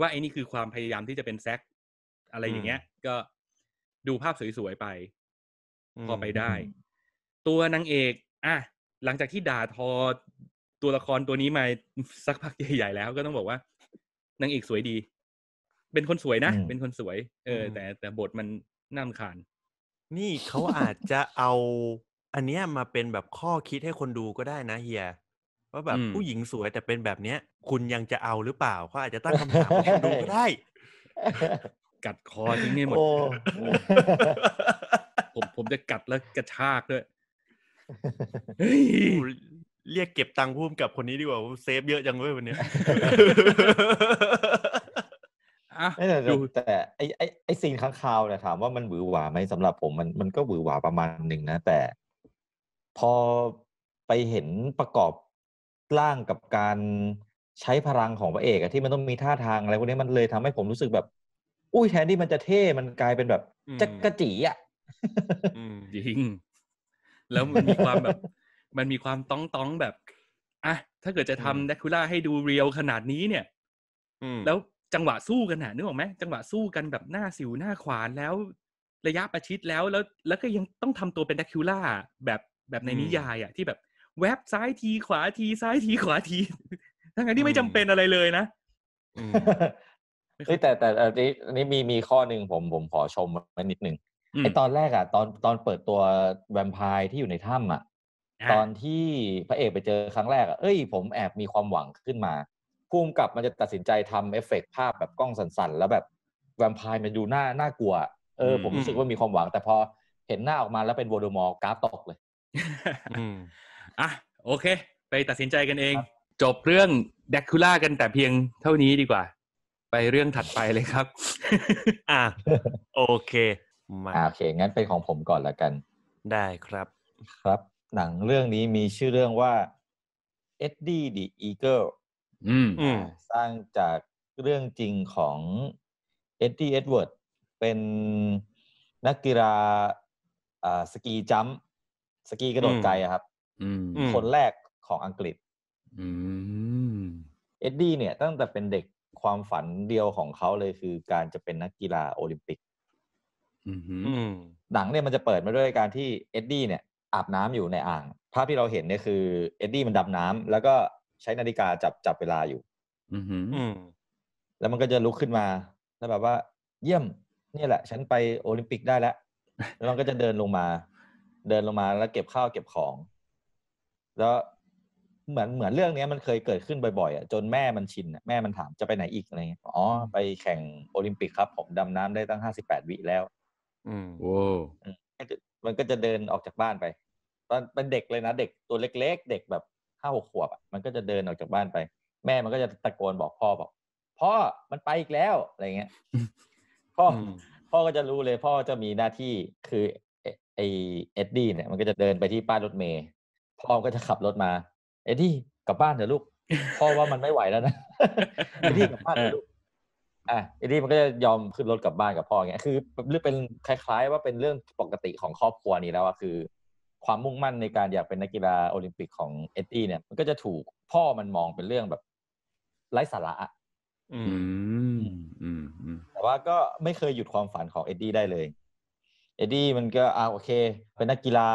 ว่าไอ้นี่คือความพยายามที่จะเป็นแซกอะไรอย่างเงี้ย ก็ดูภาพสวยๆไปพอไปได้ ตัวนางเอกอ่ะหลังจากที่ด่าทอตัวละครตัวนี้มา สักพักใหญ่ๆแล้วก็ต้องบอกว่านางเอกสวยดี เป็นคนสวยนะ เป็นคนสวย เออ แต่แต่บทมันน่าขาน นี่เขาอาจจะเอา อันเนี้ยมาเป็นแบบข้อคิดให้คนดูก็ได้นะเฮียว่าแบบผู้หญิงสวย แต่เป็นแบบเนี้ย คุณยังจะเอาหรือเปล่าเขาอาจจะตั้งคำถามให้คนดูก็ได้ กัดคอทิ้งให้หมดผมจะกัดแล้วกระชากด้วยเรียกเก็บตังค์พุ่มกับคนนี้ดีกว่า เซฟเยอะจังเว้ยวันนี้ไม่แต่แต่ ไอไอไอซีนข้างคาวเนี่ยถามว่ามันหวือหวาไหมสำหรับผมมันมันก็หวือหวาประมาณหนึ่งนะ แต่ พอไปเห็นประกอบร่างกับการใช้พลังของพระเอกอะที่มันต้องมีท่าทางอะไรพวกนี้มันเลยทำให้ผมรู้สึกแบบ อุ้ยแทนที่มันจะเท่มันกลายเป็นแบบจักระจีอะจริงแล้วมันมีความแบบ มันมีความต้องต้องแบบอ่ะถ้าเกิดจะทำแดคูล่าให้ดูเรียลขนาดนี้เนี่ยแล้วจังหวะสู้กันนะนึกออกไหมจังหวะสู้กันแบบหน้าสิวหน้าขวานแล้วระยะประชิดแล้วแล้วแล้วก็ยังต้องทำตัวเป็นแดคูล่าแบบแบบในนิยายอ่ะที่แบบแวบซ้ายที ขวาทีซ้ายทีขวาทีทั้งนนั้ที่ไม่จำเป็นอะไรเลยนะเฮ่แต่แต่อันนี้อันนี้มีมีข้อหนึ่งผมผมขอชมมันนิดนึงไอตอนแรกอะตอนตอนเปิดตัวแวมไพร์ที่อยู่ในถ้ำอะตอนที่พระเอกไปเจอครั้งแรกอะเอ้ยผมแอบมีความหวังขึ้นมาภูมิกับมันจะตัดสินใจทำเอฟเฟกภาพแบบกล้องสั่น ๆ แล้วแบบแวมไพร์มันดูน่าน่ากลัว เออ ผมรู้สึกว่ามีความหวัง แต่พอ เห็นหน้าออกมาแล้วเป็นโวลูดมอร์กราฟตกเลยอ่ะ โอเค ไปตัดสินใจกันเอง จบเรื่องเดคูล่ากันแต่เพียงเท่านี้ดีกว่า ไปเรื่องถัดไปเลยครับ อ่ะโอเคมาโอเคงั้นเป็นของผมก่อนละกัน ได้ครับ ครับ หนังเรื่องนี้มีชื่อเรื่องว่าเอ็ดดี้ดีอีเกิลสร้างจากเรื่องจริงของเอ็ดดี้เอ็ดเวิร์ดเป็นนักกีฬาสกีจัมป์สกีกระโดดไกลครับคนแรกของอังกฤษเอ็ดดี้เนี่ย ตั้งแต่เป็นเด็กความฝันเดียวของเขาเลยคือการจะเป็นนักกีฬาโอลิมปิกหนังเนี่ยมันจะเปิดมาด้วยการที่เอ็ดดี้เนี่ย อาบน้ำอยู่ในอ่าง ภาพที่เราเห็นเนี่ยคือ เอ็ดดี้มันดำน้ำ แล้วก็ใช้นาฬิกาจับจับเวลาอยู่อืแล้วมันก็จะลุกขึ้นมาแล้วแบบว่า เยี่ยมนี่แหละฉันไปโอลิมปิกได้แล้ว แล้วมันก็จะเดินลงมา เดินลงมาแล้วเก็บข้าวเก็บของ แล้วเหมือนเหมือนเรื่องนี้มันเคยเกิดขึ้นบ่อยๆอ่ะ จนแม่มันชิน แม่มันถามจะไปไหนอีกอะไรเงี้ย อ๋อ ไปแข่งโอลิมปิก ครับผมดำน้ำได้ตั้งห้าสิบแปดวิแล้วอืมโอ้มันก็จะเดินออกจากบ้านไป ตอนเป็นเด็กเลยนะเด็กตัวเล็ก ๆ เด็กแบบห้าหกขวบอ่ะมันก็จะเดินออกจากบ้านไป แม่มันก็จะตะโกนบอกพ่อบอกพ่อมันไปอีกแล้วอะไรเงี้ยพ่อพ่อก็จะรู้เลย พ่อจะมีหน้าที่คือไอเอ็ดดี้เนี่ยมันก็จะเดินไปที่ป้ายรถเมย์พ่อก็จะขับรถมา เอ็ดดี้กลับบ้านเถอะลูกพ่อว่ามันไม่ไหวแล้วนะเอ็ดดี้กลับบ้านเถอะลูกอ่ะเอดดี้มันก็จะยอมขึ้นรถกลับบ้านกับพ่อเงี้ยคือเรื่องเป็นคล้ายๆ ว่าเป็นเรื่องปกติของครอบครัวนี้แล้วอะคือ ความมุ่งมั่นในการอยากเป็นนักกีฬาโอลิมปิกของเอ็ดดี้เนี่ยมันก็จะถูกพ่อมันมองเป็นเรื่องแบบ ไร้สาระอืม อืมแต่ว่าก็ไม่เคยหยุดความฝันของเอ็ดดี้ได้เลย เอ็ดดี้มันก็อ่าโอเค เป็นนักกีฬา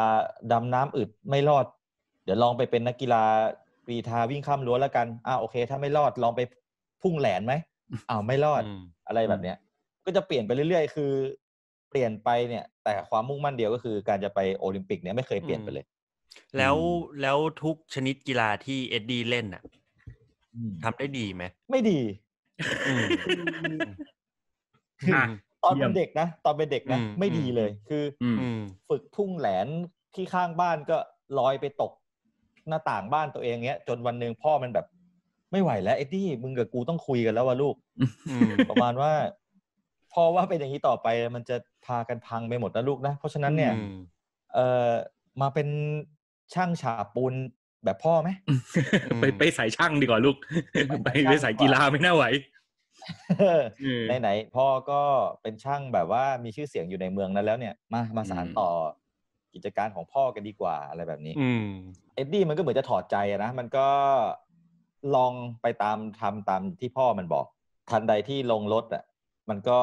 ดำน้ำอึดไม่รอด เดี๋ยวลองไปเป็นนักกีฬาปีทาวิ่งข้ามรั้วแล้วกันอ่าโอเคถ้าไม่รอดลองไปพุ่งแหลนไหมอ้าวไม่รอดอะไรแบบเนี้ย ก็จะเปลี่ยนไปเรื่อยๆคือ เปลี่ยนไปเนี่ยแต่ความมุ่งมั่นเดียวก็คือ การจะไปโอลิมปิกเนี่ยไม่เคยเปลี่ยนไปเลย แล้วแล้วทุกชนิดกีฬาที่เอ็ดดี้เล่นอ่ะทำได้ดีไหมไม่ดีตอนเป็นเด็กนะตอนเป็นเด็กนะ ไม่ดีเลย คือฝึกพุ่งแหลนที่ข้างบ้านก็ลอยไปตกหน้าต่างบ้านตัวเองเนี้ยจนวันหนึ่งพ่อมันแบบไม่ไหวแล้วเอ้ดดี้มึงกับกูต้องคุยกันแล้วว่าลูกประมาณว่าพอว่าเป็นอย่างนี้ต่อไป มันจะพากันพังไปหมดนะลูกนะ เพราะฉะนั้นเนี่ยเออมาเป็นช่างฉาบปูนแบบพ่อไหมไปไปสายช่างดีกว่าลูกไปไปสายกีฬาไม่น่าไหวไหนๆพ่อก็เป็นช่างแบบว่า มีชื่อเสียงอยู่ในเมืองนั้นแล้วเนี่ย มามาสานต่อกิจการของพ่อกันดีกว่าอะไรแบบนี้เอ็ดดี้มันก็เหมือนจะถอดใจนะมันก็ลองไปตามทำตามที่พ่อมันบอก ทันใดที่ลงรถอ่ะ มันก็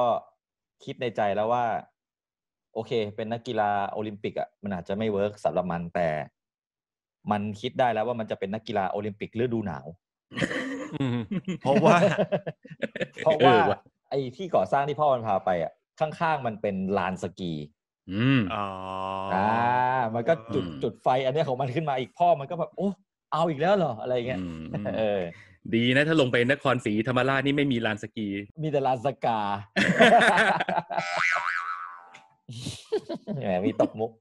คิดในใจแล้วว่า โอเค เป็นนักกีฬาโอลิมปิกอ่ะ มันอาจจะไม่เวิร์กสำหรับมันแต่ มันคิดได้แล้วว่ามันจะเป็นนักกีฬาโอลิมปิกฤดูหนาวเพราะว่าเพราะว่าไอ้ที่ก่อสร้างที่พ่อมันพาไปอ่ะข้างๆมันเป็นลานสกี อืมอ๋ออ่ามันก็จุดจุดไฟ อันนี้ของมันขึ้นมาอีกพ่อมันก็แบบโอ้เอาอีกแล้วเหรออะไรเงี้ย เออ ดีนะ ถ้าลงไปนครศรีธรรมราชนี่ไม่มีลานสกี มีแต่ลานสกา แหมมีตกมุก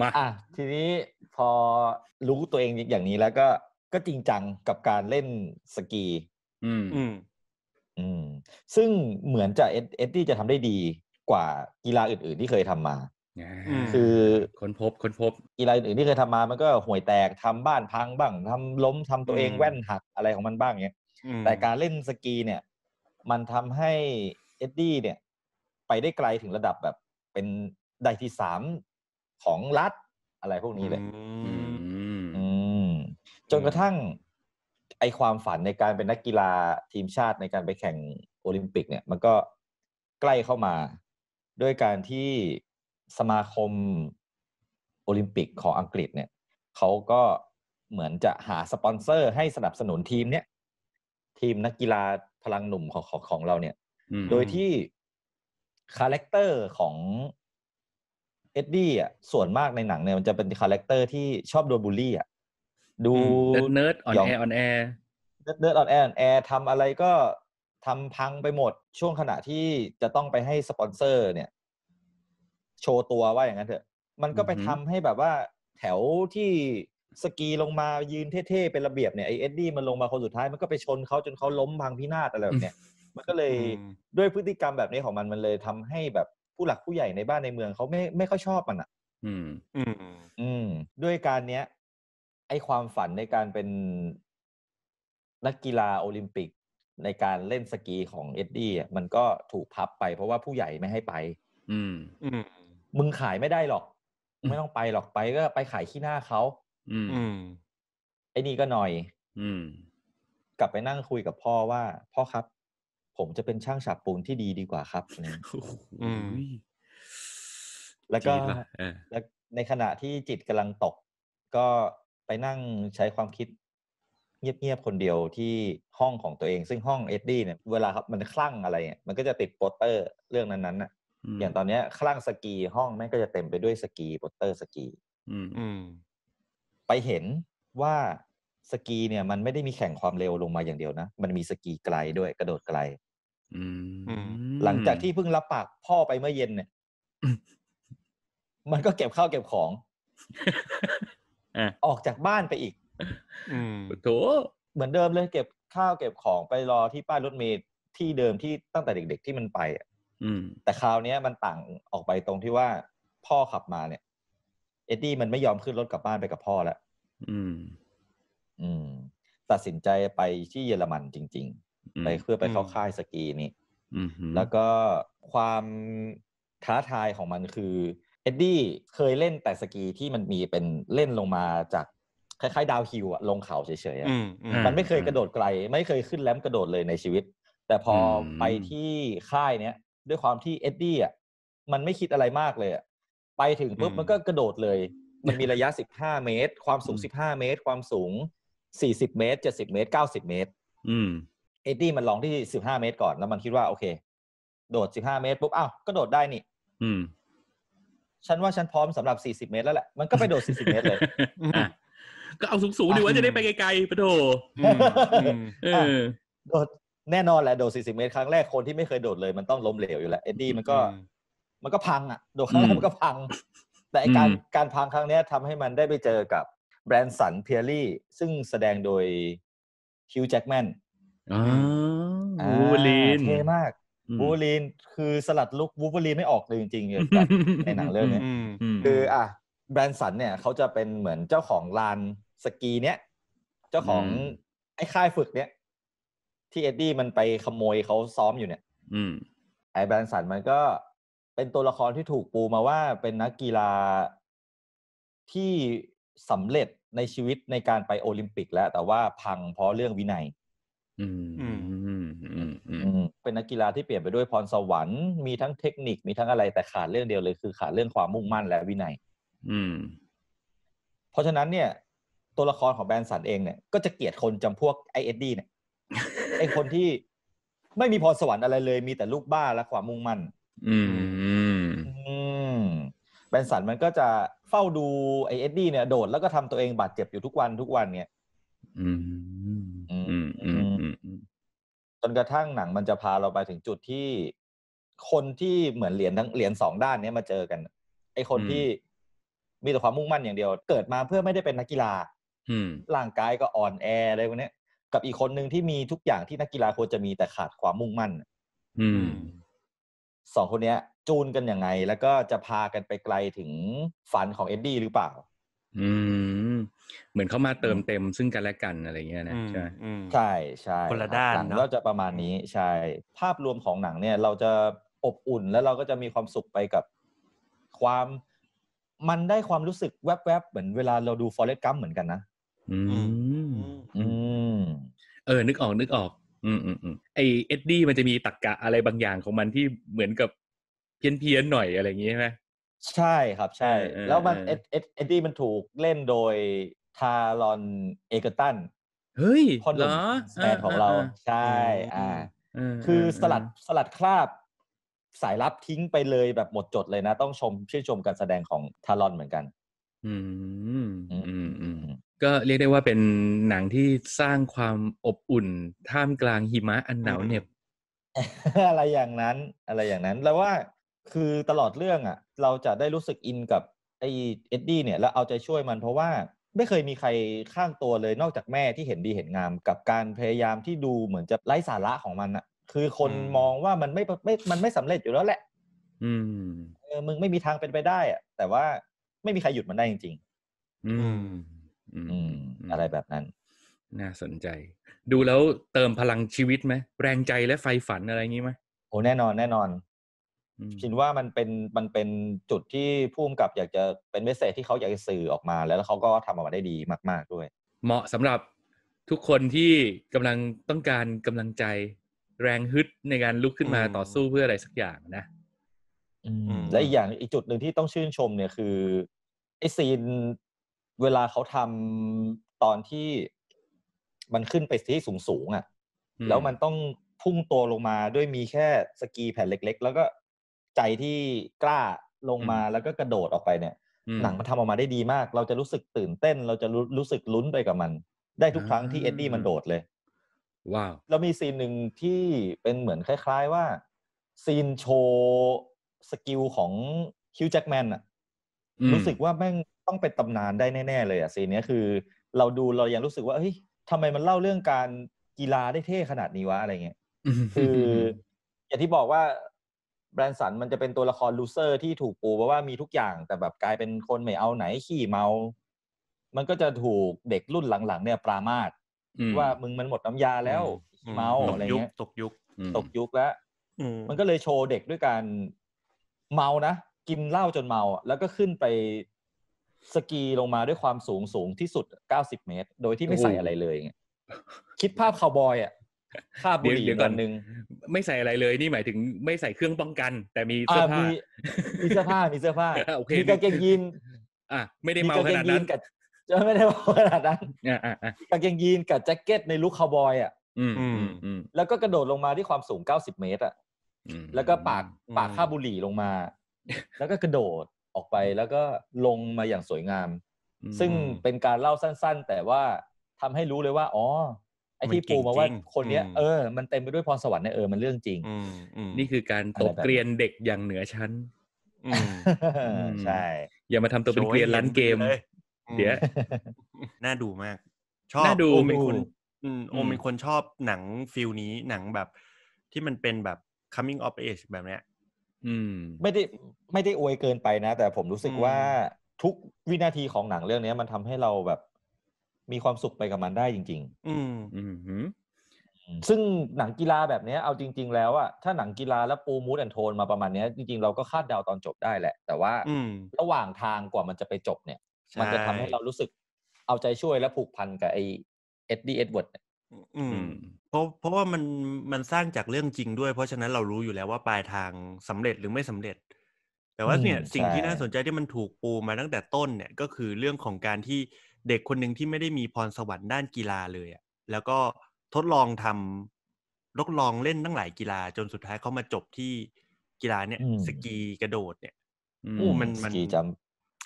มาทีนี้พอรู้ตัวเองอย่างนี้แล้วก็ ก็จริงจังกับการเล่นสกี อืม อืม อืม ซึ่งเหมือนจะเอ็ดดี้จะทำได้ดีกว่ากีฬาอื่นๆที่เคยทำมาคือค้นพบค้นพบ อีไรอื่นที่เคยทำมา มันก็ห่วยแตกทำบ้านพังบ้าง ทำล้มทำตัวเองแว่นหักอะไรของมันบ้างเนี้ยแต่การเล่นสกีเนี่ย มันทำให้เอ็ดดี้เนี่ย ไปได้ไกลถึงระดับแบบ เป็นได้ที่สามของรัฐอะไรพวกนี้เลยจนกระทั่งไอความฝันในการเป็นนักกีฬาทีมชาติในการไปแข่งโอลิมปิกเนี่ย มันก็ใกล้เข้ามาด้วยการที่สมาคมโอลิมปิกของอังกฤษเนี่ยเขาก็เหมือนจะหาสปอนเซอร์ ให้สนับสนุนทีมเนี่ยทีมนักกีฬาพลังหนุ่มของของของเราเนี่ยโดยที่คาแรคเตอร์ของเอ็ดดี้อ่ะส่วนมากในหนังเนี่ยมันจะเป็นคาแรคเตอร์ที่ชอบโดนบูลลี่อ่ะดูเนิร์ดออนแอร์ออนแอร์เนิร์ดออนแอร์ออนแอร์ทำอะไรก็ทำพังไปหมดช่วงขณะที่จะต้องไปให้สปอนเซอร์เนี่ยโชว์ตัวว่าอย่างนั้นเถอะ มันก็ไปทำให้แบบว่าแถวที่สกีลงมายืนเท่ๆเป็นระเบียบเนี่ยไอเอ็ดดี้มันลงมาคนสุดท้ายมันก็ไปชนเขาจนเขาล้มพังพินาศอะไรแบบเนี้ยมันก็เลยด้วยพฤติกรรมแบบนี้ของมันมันเลยทำให้แบบผู้หลักผู้ใหญ่ในบ้านในเมืองเขาไม่ไม่ค่อยชอบมันอ่ะ อืม อืม อืม ด้วยการเนี้ยไอความฝันในการเป็นนักกีฬาโอลิมปิก ในการเล่นสกีของเอ็ดดี้มันก็ถูกพับไป เพราะว่าผู้ใหญ่ไม่ให้ไป อืม อืมมึงขายไม่ได้หรอก ไม่ต้องไปหรอกไปก็ไปขายขี้หน้าเขาอืมไอ้นี่ก็หน่อย อืม กลับไปนั่งคุยกับพ่อว่า พ่อครับ ผมจะเป็นช่างฉาบปูนที่ดีดีกว่าครับเนี่ยแล้วก็แล้วในขณะที่จิตกำลังตก ก็ไปนั่งใช้ความคิด เงียบๆคนเดียวที่ห้องของตัวเอง ซึ่งห้องเอ็ดดี้เนี่ย เวลาครับมันคลั่งอะไรเนี่ยมันก็จะติดโปสเตอร์เรื่องนั้นๆน่ะอย่างตอนเนี้ยลั่งสกีห้องแม่งก็จะเต็มไปด้วยสกีโปสเตอร์ สกีไปเห็นว่าสกีเนี่ย มันไม่ได้มีแข่งความเร็วลงมาอย่างเดียวนะ มันมีสกีไกลด้วยกระโดดไกลหลังจากที่เพิ่งรับปาก พ่อไปเมื่อเย็นเนี่ยมันก็เก็บข้าวเก็บของออกจากบ้านไปอีกโถเหมือนเดิมเลย เก็บข้าวเก็บของไปรอที่ป้ายรถเมล์ที่เดิมที่ตั้งแต่เด็กๆที่มันไปอ่ะแต่คราวนี้มันต่างออกไปตรงที่ว่า พ่อขับมาเนี่ย เอ็ดดี้มันไม่ยอมขึ้นรถกลับบ้านไปกับพ่อแล้วอืม อืม ตัดสินใจไปที่เยอรมันจริงๆไปเพื่อไปเข้าค่ายสกีนี่แล้วก็ความท้าทายของมันคือเอ็ดดี้เคยเล่นแต่สกีที่มันมีเป็นเล่นลงมาจากคล้ายๆดาวฮิลลงเขาเฉยๆมันไม่เคยกระโดดไกล ไม่เคยขึ้นแลมกระโดดเลยในชีวิต แต่พอไปที่ค่ายเนี้ยด้วยความที่เอ็ดดี้อ่ะมันไม่คิดอะไรมากเลยอ่ะไปถึงปุ๊บมันก็กระโดดเลย มันมีระยะสิบห้าเมตร ความสูงสิบห้าเมตรความสูงสี่สิบเมตรเจ็ดสิบเมตรเก้าสิบเมตรเอ็ดดี้มันลองที่สิบห้าเมตรก่อนแล้วมันคิดว่าโอเค โดดสิบห้าเมตรปุ๊บอ้าวก็โดดได้นี่ฉันว่าฉันพร้อมสำหรับสี่สิบเมตร แล้วแหละ มันก็ไปโดดสี่สิบเมตรเลยก็เอาสูงๆดีว่าจะได้ไปไกลๆไปะโถโดดแน่นอนแหละ โดด 40 เมตร ครั้งแรกคนที่ไม่เคยโดดเลย มันต้องล้มเหลวอยู่แล้วเอ็ดดี้มันก็ มันก็พังอ่ะโดดครั้งแรกมันก็พัง แต่การการพังครั้งนี้ทำให้มันได้ไปเจอกับแบรนด์สันเพียรี่ ซึ่งแสดงโดยฮิวแจ็กแมนบูลีนเท่มากบูลีนคือสลัดลุกบูลีนไม่ออกเลยจริงๆเลยในหนังเรื่องนี้คืออ่ะแบรนด์สันเนี่ยเขาจะเป็นเหมือนเจ้าของลานสกีเนี้ยเจ้าของไอ้ค่ายฝึกเนี้ยที่เอ็ดดี้มันไปขโมยเขาซ้อมอยู่เนี่ย อืม ไอ้แบรนสันมันก็เป็นตัวละครที่ถูกปูมาว่า เป็นนักกีฬาที่สำเร็จในชีวิตในการไปโอลิมปิกแล้ว แต่ว่าพังเพราะเรื่องวินัย อืมอืมอืมอืมอืมเป็นนักกีฬาที่เปลี่ยนไปด้วยพรสวรรค์ มีทั้งเทคนิค มีทั้งอะไรแต่ขาดเรื่องเดียวเลย คือขาดเรื่องความมุ่งมั่นและวินัย อืม เพราะฉะนั้นเนี่ย ตัวละครของแบรนสันเองเนี่ยก็จะเกลียดคนจำพวกไอเอ็ดดี้เนี่ยไอ้คนที่ไม่มีพรสวรรค์อะไรเลย มีแต่ลูกบ้าและความมุ่งมั่น อืม อืมแบนสันมันก็จะเฝ้าดูไอเอ็ดดี้เนี่ยโดดแล้วก็ทำตัวเองบาดเจ็บอยู่ทุกวันทุกวันเนี่ย อืม อืม อืมจนกระทั่งหนังมันจะพาเราไปถึงจุดที่ คนที่เหมือนเหรียญทั้งเหรียญสองด้านเนี้ยมาเจอกัน ไอคนที่มีแต่ความมุ่งมั่นอย่างเดียว เกิดมาเพื่อไม่ได้เป็นนักกีฬาร่างกายก็อ่อนแออะไรพวกนี้ยกับอีกคนหนึ่งที่มีทุกอย่างที่นักกีฬาควรจะมีแต่ขาดความมุ่งมั่นอืมสองคนเนี้ย จูนกันยังไง แล้วก็จะพากันไปไกลถึงฝันของเอ็ดดี้หรือเปล่า อืมเหมือนเขามาเติมเต็ม ซึ่งกันและกันอะไรเงี้ยนะใช่ใช่ใช่คนละด้านเนาะก็จะประมาณนี้ใช่ ภาพรวมของหนังเนี่ย เราจะอบอุ่นแล้วเราก็จะมีความสุขไปกับ ความมันได้ความรู้สึกแวบๆเหมือนเวลาเราดูฟอร์เรสต์กัมเหมือนกันนะอืมอืมเออ นึกออกนึกออก อืมอืมอืมไอเอ็ดดี้มันจะมีตักกะอะไรบางอย่างของมันที่เหมือนกับเพี้ยนเพี้ยนหน่อยอะไรอย่างงี้ใช่ไหมใช่ครับใช่ แล้วมันเอ็ดเอ็ดเอ็ดดี้มันถูกเล่นโดยทารอนเอเกอร์ตันเฮ้ยคนหนุ่มแฟนของเราใช่ อ่าคือสลัดสลัดคราบสายลับทิ้งไปเลยแบบหมดจดเลยนะ ต้องชมชื่นชมการแสดงของทารอนเหมือนกันอืมอืมอืมก็เรียกได้ว่าเป็นหนังที่สร้างความอบอุ่น ท่ามกลางหิมะอันหนาวเหน็บอะไรอย่างนั้น อะไรอย่างนั้นแล้วว่า คือตลอดเรื่องอ่ะ เราจะได้รู้สึกอินกับไอเอ็ดดี้เนี่ย แล้วเอาใจช่วยมันเพราะว่า ไม่เคยมีใครข้างตัวเลยนอกจากแม่ที่เห็นดีเห็นงามกับการพยายามที่ดูเหมือนจะไร้สาระของมันอ่ะคือคนมองว่ามันไม่ไม่มันไม่สำเร็จอยู่แล้วแหละ อืมเออมึงไม่มีทางเป็นไปได้ อ่ะ แต่ว่าไม่มีใครหยุดมันได้จริงๆ อืม อืม อะไรแบบนั้น น่าสนใจ ดูแล้วเติมพลังชีวิตไหมแรงใจและไฟฝันอะไรอย่างนี้ไหมโอ้ แน่นอน แน่นอนคิดว่ามันเป็น มันเป็นจุดที่พุ่มกับอยากจะเป็นเมสเซจที่เขาอยากจะสื่อออกมา แล้วเขาก็ทำออกมาได้ดีมาก ๆ ด้วย เหมาะสำหรับทุกคนที่กำลังต้องการกำลังใจ แรงฮึดในการลุกขึ้นมาต่อสู้เพื่ออะไรสักอย่างนะและอีกอย่างอีกจุดหนึ่งที่ต้องชื่นชมเนี่ยคือไอ้ซีนเวลาเขาทำตอนที่มันขึ้นไปที่สูงสูงอ่ะ แล้วมันต้องพุ่งตัวลงมาด้วยมีแค่สกีแผ่นเล็ก ๆ แล้วก็ใจที่กล้าลงมาแล้วก็กระโดดออกไปเนี่ยหนังมันทำออกมาได้ดีมาก เราจะรู้สึกตื่นเต้น เราจะรู้รู้สึกลุ้นไปกับมัน ได้ทุกครั้งที่เอ็ดดี้มันโดดเลยว้าวแล้วมีซีนหนึ่งที่เป็นเหมือนคล้าย ๆ ว่าซีนโชว์สกิลของฮิวจ์แจ็คแมนอะรู้สึกว่า แม่งต้องเป็นตำนานได้แน่ ๆ เลยอะซีนนี้คือ เราดูเรายังรู้สึกว่าเฮ้ยทำไมมันเล่าเรื่องการกีฬาได้เท่ขนาดนี้วะอะไรเงี้ยคือ อย่างที่บอกว่า แบรนสันมันจะเป็นตัวละครลูเซอร์ที่ถูกปูว่ามีทุกอย่างแต่แบบกลายเป็นคนไม่เอาไหนขี้เมา มันก็จะถูกเด็กรุ่นหลังๆเนี่ยปรามาสว่ามึงมันหมดน้ำยาแล้วเมาอะไรเงี้ยตกยุคตกยุคแล้วมันก็เลยโชว์เด็กด้วยการเมานะ กินเหล้าจนเมา แล้วก็ขึ้นไปสกีลงมาด้วยความสูงสูงที่สุด 90 เมตร โดยที่ไม่ใส่อะไรเลยคิดภาพคาวบอยอ่ะคาบบุหรี่ก่อนหนึ่งไม่ใส่อะไรเลย นี่หมายถึงไม่ใส่เครื่องป้องกัน แต่มีเสื้อผ้ามีเสื้อผ้า มีเสื้อผ้ามีกางเกงยีนอ่ะไม่ได้เมาขนาดนั้นกับจะไม่ได้เมาขนาดนั้นกางเกงยีนกับแจ็คเก็ตในลุคคาวบอย อ่ะแล้วก็กระโดดลงมาที่ความสูง 90 เมตรอ่ะแล้วก็ปากปากข้าบุหรี่ลงมาแล้วก็กระโดดออกไปแล้วก็ลงมาอย่างสวยงาม ซึ่งเป็นการเล่าสั้น ๆ แต่ว่าทำให้รู้เลยว่าอ๋อไอที่ปูมาว่าคนเนี้ยเออมันเต็มไปด้วยพรสวรรค์เนี่ยเออมันเรื่องจริงนี่คือการตกเกรียนเด็กอย่างเหนือชั้นใช่ อย่ามาทำตัวเป็นเกรียนรันเกมเดี๋ยวน่าดูมาก ชอบโอมเป็นคนโอมเป็นคนชอบหนังฟิลนี้หนังแบบ ที่มันเป็นแบบ coming of age แบบเนี้ยไม่ได้ไม่ได้อวยเกินไปนะแต่ผมรู้สึกว่าทุกวินาทีของหนังเรื่องนี้ มันทำให้เราแบบ มีความสุขไปกับมันได้จริง ๆ อืมอืมซึ่งหนังกีฬาแบบนี้เอาจริงๆแล้วอะถ้าหนังกีฬาแล้วปูมูดแอนโทน มาประมาณนี้จริงๆเราก็คาดเดาตอนจบได้แหละ แต่ว่าระหว่างทางกว่ามันจะไปจบเนี่ย มันจะทำให้เรารู้สึกเอาใจช่วยและผูกพันกับไอเอ็ดดี้เอ็ดเวิร์ดอืมเพราะเพราะว่ามันมันสร้างจากเรื่องจริงด้วย เพราะฉะนั้นเรารู้อยู่แล้วว่าปลายทางสำเร็จหรือไม่สำเร็จ แต่ว่าเนี่ยสิ่งที่น่าสนใจที่มันถูกปูมาตั้งแต่ต้นเนี่ยก็คือเรื่องของการที่เด็กคนหนึ่งที่ไม่ได้มีพรสวรรค์ด้านกีฬาเลยอะแล้วก็ทดลองทำทดลองเล่นตั้งหลายกีฬา จนสุดท้ายเขามาจบที่กีฬาเนี่ย สกีกระโดดเนี่ยอู้มันมัน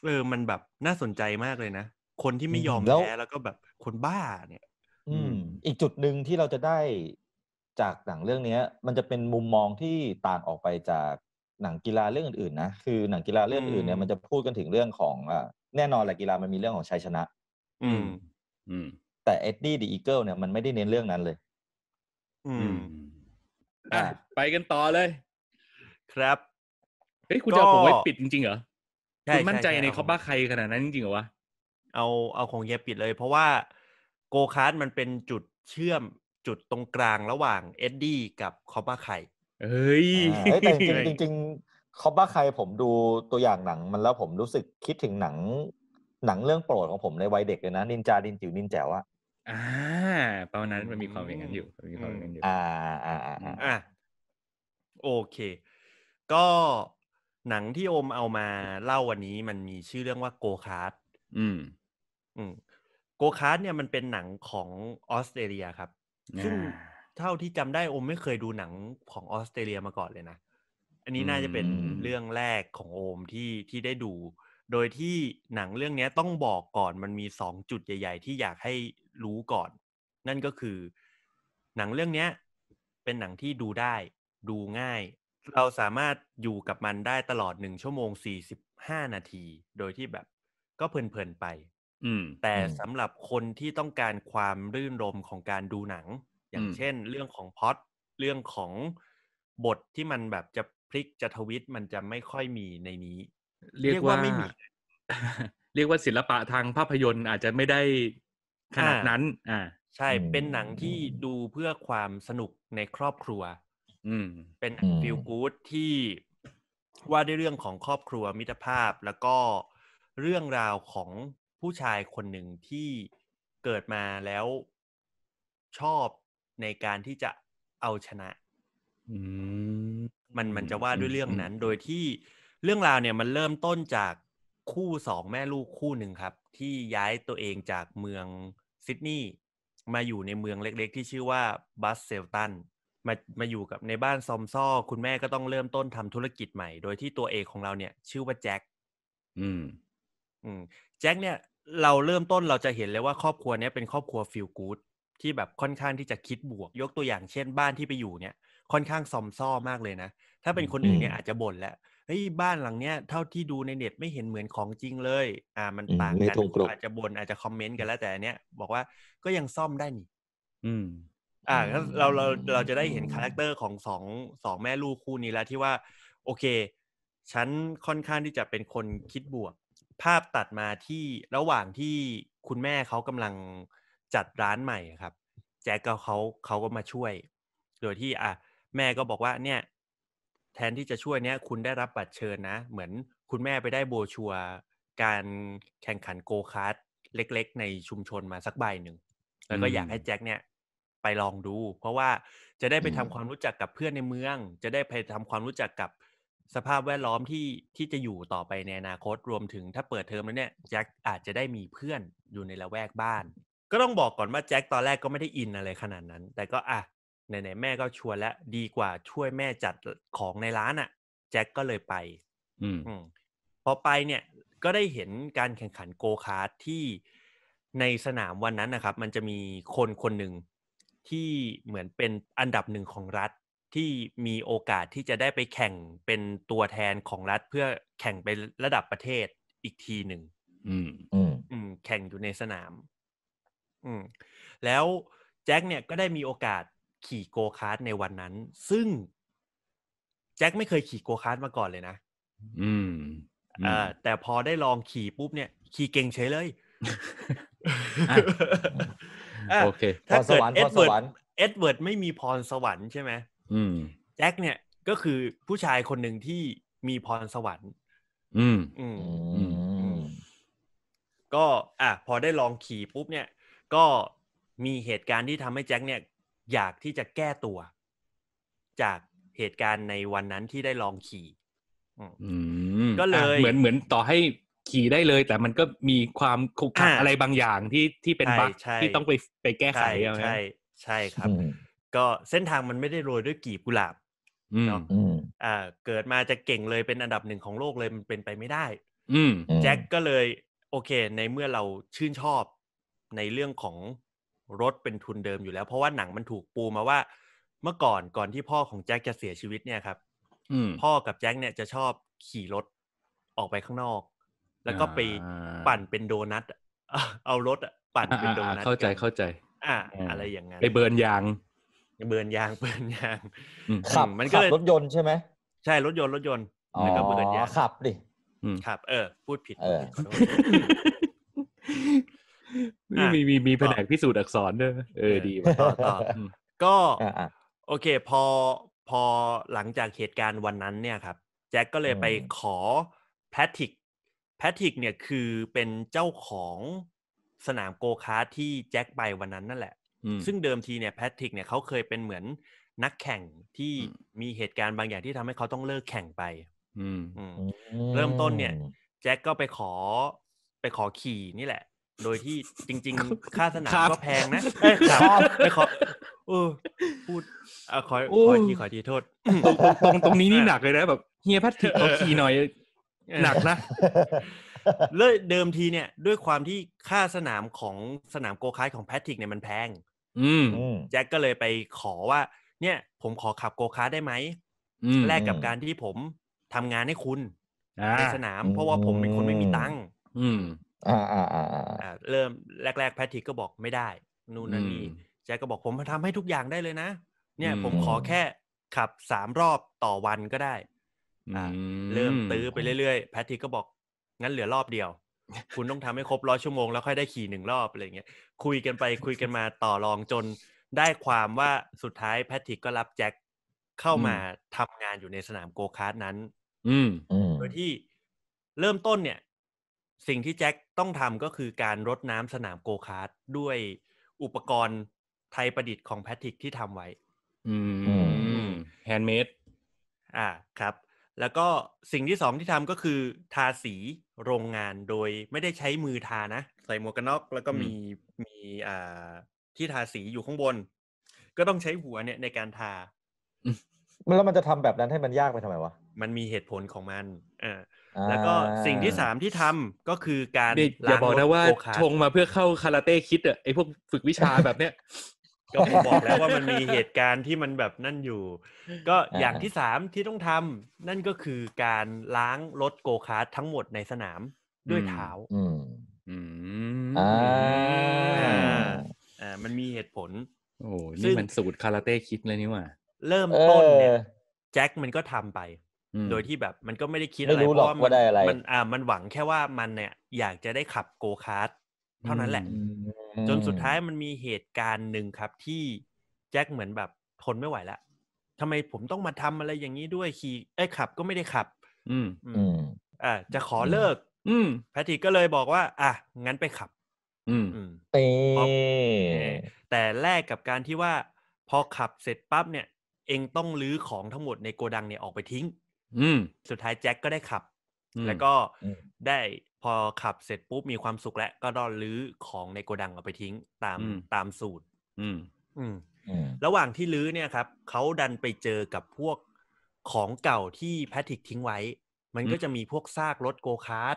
เออมันแบบน่าสนใจมากเลยนะคนที่ไม่ยอมแพ้แล้วก็แบบคนบ้าเนี่ยอืม อีกจุดหนึ่งที่เราจะได้จากหนังเรื่องเนี้ย มันจะเป็นมุมมองที่ต่างออกไปจากหนังกีฬาเรื่องอื่นๆนะคือหนังกีฬาเรื่องอื่นเนี่ยมันจะพูดกันถึงเรื่องของอ่าแน่นอนแหละกีฬามันมีเรื่องของชัยชนะ อืม อืม แต่เอ็ดดี้ดีอีเกิลเนี่ยมันไม่ได้เน้นเรื่องนั้นเลย อืมอ่ะไปกันต่อเลย ครับเฮ้ยคุณจะเอาผมไว้ปิดจริงๆเหรอคุณมั่นใจในเขาบ้าใครขนาดนั้นจริงๆเหรอวะเอาเอาของเยปิดเลย เพราะว่าโกคาร์ดมันเป็นจุดเชื่อมจุดตรงกลางระหว่างเอ็ดดี้กับคอปป้าไข่เฮ้ยแต่จริงจริงคอปป้าไข่ผมดูตัวอย่างหนัง มันแล้วผมรู้สึกคิดถึงหนัง หนังเรื่องโปรดของผมในวัยเด็กเลยนะนินจาดินจิ๋วนินแจ๋วอะอ่าตอนนั้นมันมีความเป็นกันอยู่มีความเป็นกันอยู่ อ่าอ่าอ่าโอเค ก็ หนังที่โอมเอามาเล่าวันนี้มันมีชื่อเรื่องว่าโกคาร์ดอืม อืมโกคาร์ดเนี่ยมันเป็นหนังของออสเตรเลียครับ ซึ่งเท่าที่จำได้โอมไม่เคยดูหนังของออสเตรเลียมาก่อนเลยนะ อันนี้น่าจะเป็นเรื่องแรกของโอมที่ที่ได้ดู โดยที่หนังเรื่องนี้ต้องบอกก่อนมันมีสองจุดใหญ่ ๆที่อยากให้รู้ก่อน นั่นก็คือหนังเรื่องนี้เป็นหนังที่ดูได้ ดูง่าย เราสามารถอยู่กับมันได้ตลอดหนึ่งชั่วโมงสี่สิบห้านาที โดยที่แบบก็เพลินๆไปมแต่สำหรับคนที่ต้องการความรื่นรมของการดูหนัง อย่างเช่น เรื่องของพอดเรื่องของบทที่มันแบบจะพลิกจะทวิตมันจะไม่ค่อยมีในนี้ เรียกว่าไม่มี เรียกว่าศิลปะทางภาพยนตร์อาจจะไม่ได้ขนาดนั้น อ่า ใช่เป็นหนังที่ดูเพื่อความสนุกในครอบครัว อืม เป็นฟิลกู๊ดที่ว่าด้วยเรื่องของครอบครัวมิตรภาพ แล้วก็เรื่องราวของผู้ชายคนหนึ่งที่เกิดมาแล้วชอบในการที่จะเอาชนะมันมันจะว่าด้วยเรื่องนั้น โดยที่เรื่องราวเนี่ยมันเริ่มต้นจากคู่สองแม่ลูกคู่หนึ่งครับ ที่ย้ายตัวเองจากเมืองซิดนีย์มาอยู่ในเมืองเล็กๆ ที่ชื่อว่าบัสเซลตันมามาอยู่กับในบ้านซอมซ่อคุณแม่ก็ต้องเริ่มต้นทำธุรกิจใหม่โดยที่ตัวเอกของเราเนี่ย ชื่อว่าแจ็ค อืมอืมแจ็คเนี่ยเราเริ่มต้นเราจะเห็นเลยว่าครอบครัวเนี้ยเป็นครอบครัวฟิลกู๊ดที่แบบค่อนข้างที่จะคิดบวก ยกตัวอย่างเช่น บ้านที่ไปอยู่เนี่ยค่อนข้างซอมซ่อมากเลยนะ ถ้าเป็นคนอื่นเนี่ยอาจจะบ่นแล้วเฮ้ยบ้านหลังเนี้ยเท่าที่ดูในเน็ตไม่เห็นเหมือนของจริงเลย อ่ามันต่างกันอาจจะบน่นอาจจะคอมเมนต์กันแล้วแต่เนี้ยบอกว่าก็ยังซ่อมได้นี่ อืม อ่า เราเราเราจะได้เห็นคาแรคเตอร์ของสองสองแม่ลูกคู่นี้แล้วที่ว่าโอเค ฉันค่อนข้างที่จะเป็นคนคิดบวกภาพตัดมาที่ระหว่างที่คุณแม่เขากำลังจัดร้านใหม่ครับ แจ็คก็เขาเขาก็มาช่วยโดยที่อ่ะแม่ก็บอกว่าเนี่ย แทนที่จะช่วยเนี่ย คุณได้รับบัตรเชิญนะเหมือน คุณแม่ไปได้โบชัวการแข่งขันโกคาร์ดเล็ก ๆ ในชุมชนมาสักใบหนึ่งแล้วก็อยากให้แจ็คเนี่ย ไปลองดู เพราะว่าจะได้ไปทำความรู้จักกับเพื่อนในเมือง จะได้ไปทำความรู้จักกับสภาพแวดล้อมที่ที่จะอยู่ต่อไปในอนาคต รวมถึงถ้าเปิดเทอมแล้วเนี่ยแจ็คอาจจะได้มีเพื่อนอยู่ในละแวกบ้าน ก็ต้องบอกก่อนว่า แจ็คตอนแรกก็ไม่ได้อินอะไรขนาดนั้น แต่ก็อ่ะ ไหนๆแม่ก็ชวนแล้ว ดีกว่าช่วยแม่จัดของในร้านอะ่ะ แจ็คก็เลยไปอืมพอไปเนี่ย ก็ได้เห็นการแข่งขันโกคาร์ทที่ในสนามวันนั้นนะครับ มันจะมีคนคนหนึ่งที่เหมือนเป็นอันดับหนึ่งของรัฐที่มีโอกาสที่จะได้ไปแข่งเป็นตัวแทนของรัฐเพื่อแข่งเป็นระดับประเทศอีกทีหนึ่งอืมอืม แข่งอยู่ในสนาม อืม แล้วแจ็คเนี่ยก็ได้มีโอกาสขี่โกคาร์ดในวันนั้น ซึ่งแจ็คไม่เคยขี่โกคาร์ดมาก่อนเลยนะอืมอ่าแต่พอได้ลองขี่ปุ๊บเนี่ย ขี่เก่งเฉยเลยโอเคถ้สวรรค์เอ็ดเวิร์ดเอ็ดเวิร์ดไม่มีพรสวรรค์ใช่ไหมอืมแจ็คเนี่ยก็คือผู้ชายคนหนึ่งที่มีพรสวรรค์ อืมอืมก็อ่ะพอได้ลองขี่ปุ๊บเนี่ย ก็มีเหตุการณ์ที่ทำให้แจ็คเนี่ย อยากที่จะแก้ตัว จากเหตุการณ์ในวันนั้นที่ได้ลองขี่ก็เลยเหมือนเหมือนต่อให้ขี่ได้เลย แต่มันก็มีความขุกขักอะไรบางอย่างที่ที่เป็นบั๊กที่ต้องไปไปแก้ไขใช่ใช่ใช่ครับก็เส้นทางมันไม่ได้โรยด้วยกีบกุหลาบเนาะอ่าเกิดมาจะเก่งเลยเป็นอันดับหนึ่งของโลกเลยมันเป็นไปไม่ได้ อืแจ็คก็เลย โอเค ในเมื่อเราชื่นชอบในเรื่องของรถเป็นทุนเดิมอยู่แล้ว เพราะว่าหนังมันถูกปูมาว่า เมื่อก่อนก่อนที่พ่อของแจ็คจะเสียชีวิตเนี่ยครับพ่อกับแจ็คเนี่ยจะชอบขี่รถออกไปข้างนอก แล้วก็ไปปั่นเป็นโดนัทเอารถปั่นเป็นโดนัทเข้าใจเข้าใจ อ่าอะไรอย่างเงี้ยไปเบิร์นยางเบิร์นยาง เบิร์นยางขับมันก็เลยรถยนต์ใช่ไหม ใช่รถยนต์รถยนต์แล้วก็เบิร์นยางขับดิขับ เออ พูดผิด มีมีมีแผนกพิสูจน์อักษรด้วยเออดีมาต่อก็โอเค พอพอหลังจากเหตุการณ์วันนั้นเนี่ยครับ แจ็คก็เลยไปขอแพทริกแพทริกเนี่ยคือเป็นเจ้าของสนามโกคาร์ทที่แจ็คไปวันนั้นนั่นแหละซึ่งเดิมทีเนี่ยแพทริกเนี่ยเขาเคยเป็นเหมือนนักแข่งที่มีเหตุการณ์บางอย่างที่ทำให้เขาต้องเลิกแข่งไปเริ่มต้นเนี่ย แจ็คก็ไปขอไปขอขี่นี่แหละ โดยที่จริง ๆ ค่าสนามก็แพงนะไปขอโอ้พูดอขอขอทีขอทีโทษตรงตรงตรงนี้นี่หนักเลยนะ แบบเฮียแพทริก ขอขี่หน่อย หนักนะเลยเดิมทีเนี่ย ด้วยความที่ค่าสนามของสนามโกคาร์ของแพทริกเนี่ยมันแพงอืมแจ็คก็เลยไปขอว่า เนี่ย ผมขอขับโกคาร์ได้ไหมแลกกับการที่ผมทำงานให้คุณในสนามเพราะว่าผมเป็นคนไม่มีตังค์อืมอ่าอ่าอ่าเริ่มแรกๆแพทริกก็บอกไม่ได้ นู่นนั่นนี่แจ็คก็บอกผมมาทำให้ทุกอย่างได้เลยนะเนี่ยผมขอแค่ขับสามรอบต่อวันก็ได้เริ่มตื้อไปเรื่อยๆแพทริกก็บอก งั้นเหลือรอบเดียวคุณต้องทำให้ครบร้อยชั่วโมงแล้วค่อยได้ขี่หนึ่งรอบอะไรเงี้ยคุยกันไปคุยกันมาต่อรองจนได้ความว่าสุดท้ายแพทริกก็รับแจ็คเข้ามาทำงานอยู่ในสนามโกคาร์ดนั้น อืมโดยที่เริ่มต้นเนี่ย สิ่งที่แจ็คต้องทำก็คือการรดน้ำสนามโกคาร์ดด้วยอุปกรณ์ไทยประดิษฐ์ของแพทริกที่ทำไว้ อืมแฮนด์เมดอ่าครับแล้วก็สิ่งที่สองที่ทำก็คือทาสีโรงงานโดยไม่ได้ใช้มือทานะ ใส่หมวกกันน็อกแล้วก็มีมีอ่าที่ทาสีอยู่ข้างบน ก็ต้องใช้หัวเนี่ยในการทา แล้วมันจะทำแบบนั้นให้มันยากไปทำไมวะมันมีเหตุผลของมันอ่าแล้วก็สิ่งที่สามที่ทำก็คือการอย่าบอกนะว่าชงมาเพื่อเข้าคาราเต้คิดอะไอพวกฝึกวิชาแบบเนี้ยก็ผมบอกแล้วว่ามันมีเหตุการณ์ที่มันแบบนั่นอยู่ ก็อย่างที่สามที่ต้องทำนั่นก็คือการล้างรถโกคาร์ททั้งหมดในสนามด้วยเท้าอืมอ่าอ่ามันมีเหตุผลโอ้นี่มันสูตรคาราเต้คิดเลยนี่ว่าเริ่มต้นเนี่ยแจ็คมันก็ทำไป โดยที่แบบมันก็ไม่ได้คิดอะไรเพราะว่ามันอ่ามันหวังแค่ว่ามันเนี่ยอยากจะได้ขับโกคาร์ทเท่านั้นแหละ จนสุดท้ายมันมีเหตุการณ์หนึ่งครับที่แจ็คเหมือนแบบทนไม่ไหวแล้วทำไมผมต้องมาทำอะไรอย่างนี้ด้วยขี่ไอ้ขับก็ไม่ได้ขับ อืม อืมอ่าจะขอเลิกอืม แพทริกก็เลยบอกว่า อ่ะงั้นไปขับ อืมเตแต่แลกกับการที่ว่าพอขับเสร็จปั๊บเนี่ยเองต้องลื้อของทั้งหมดในโกดังเนี่ยออกไปทิ้ง อืม สุดท้ายแจ็คก็ได้ขับแล้วก็ได้พอขับเสร็จปุ๊บมีความสุขแล้วก็ดอนลื้อของในโกดังเอาไปทิ้งตามตามสูตร อืมอืมระหว่างที่ลื้อเนี่ยครับ เขาดันไปเจอกับพวกของเก่าที่แพทริกทิ้งไว้ มันก็จะมีพวกซากรถโกคาร์ด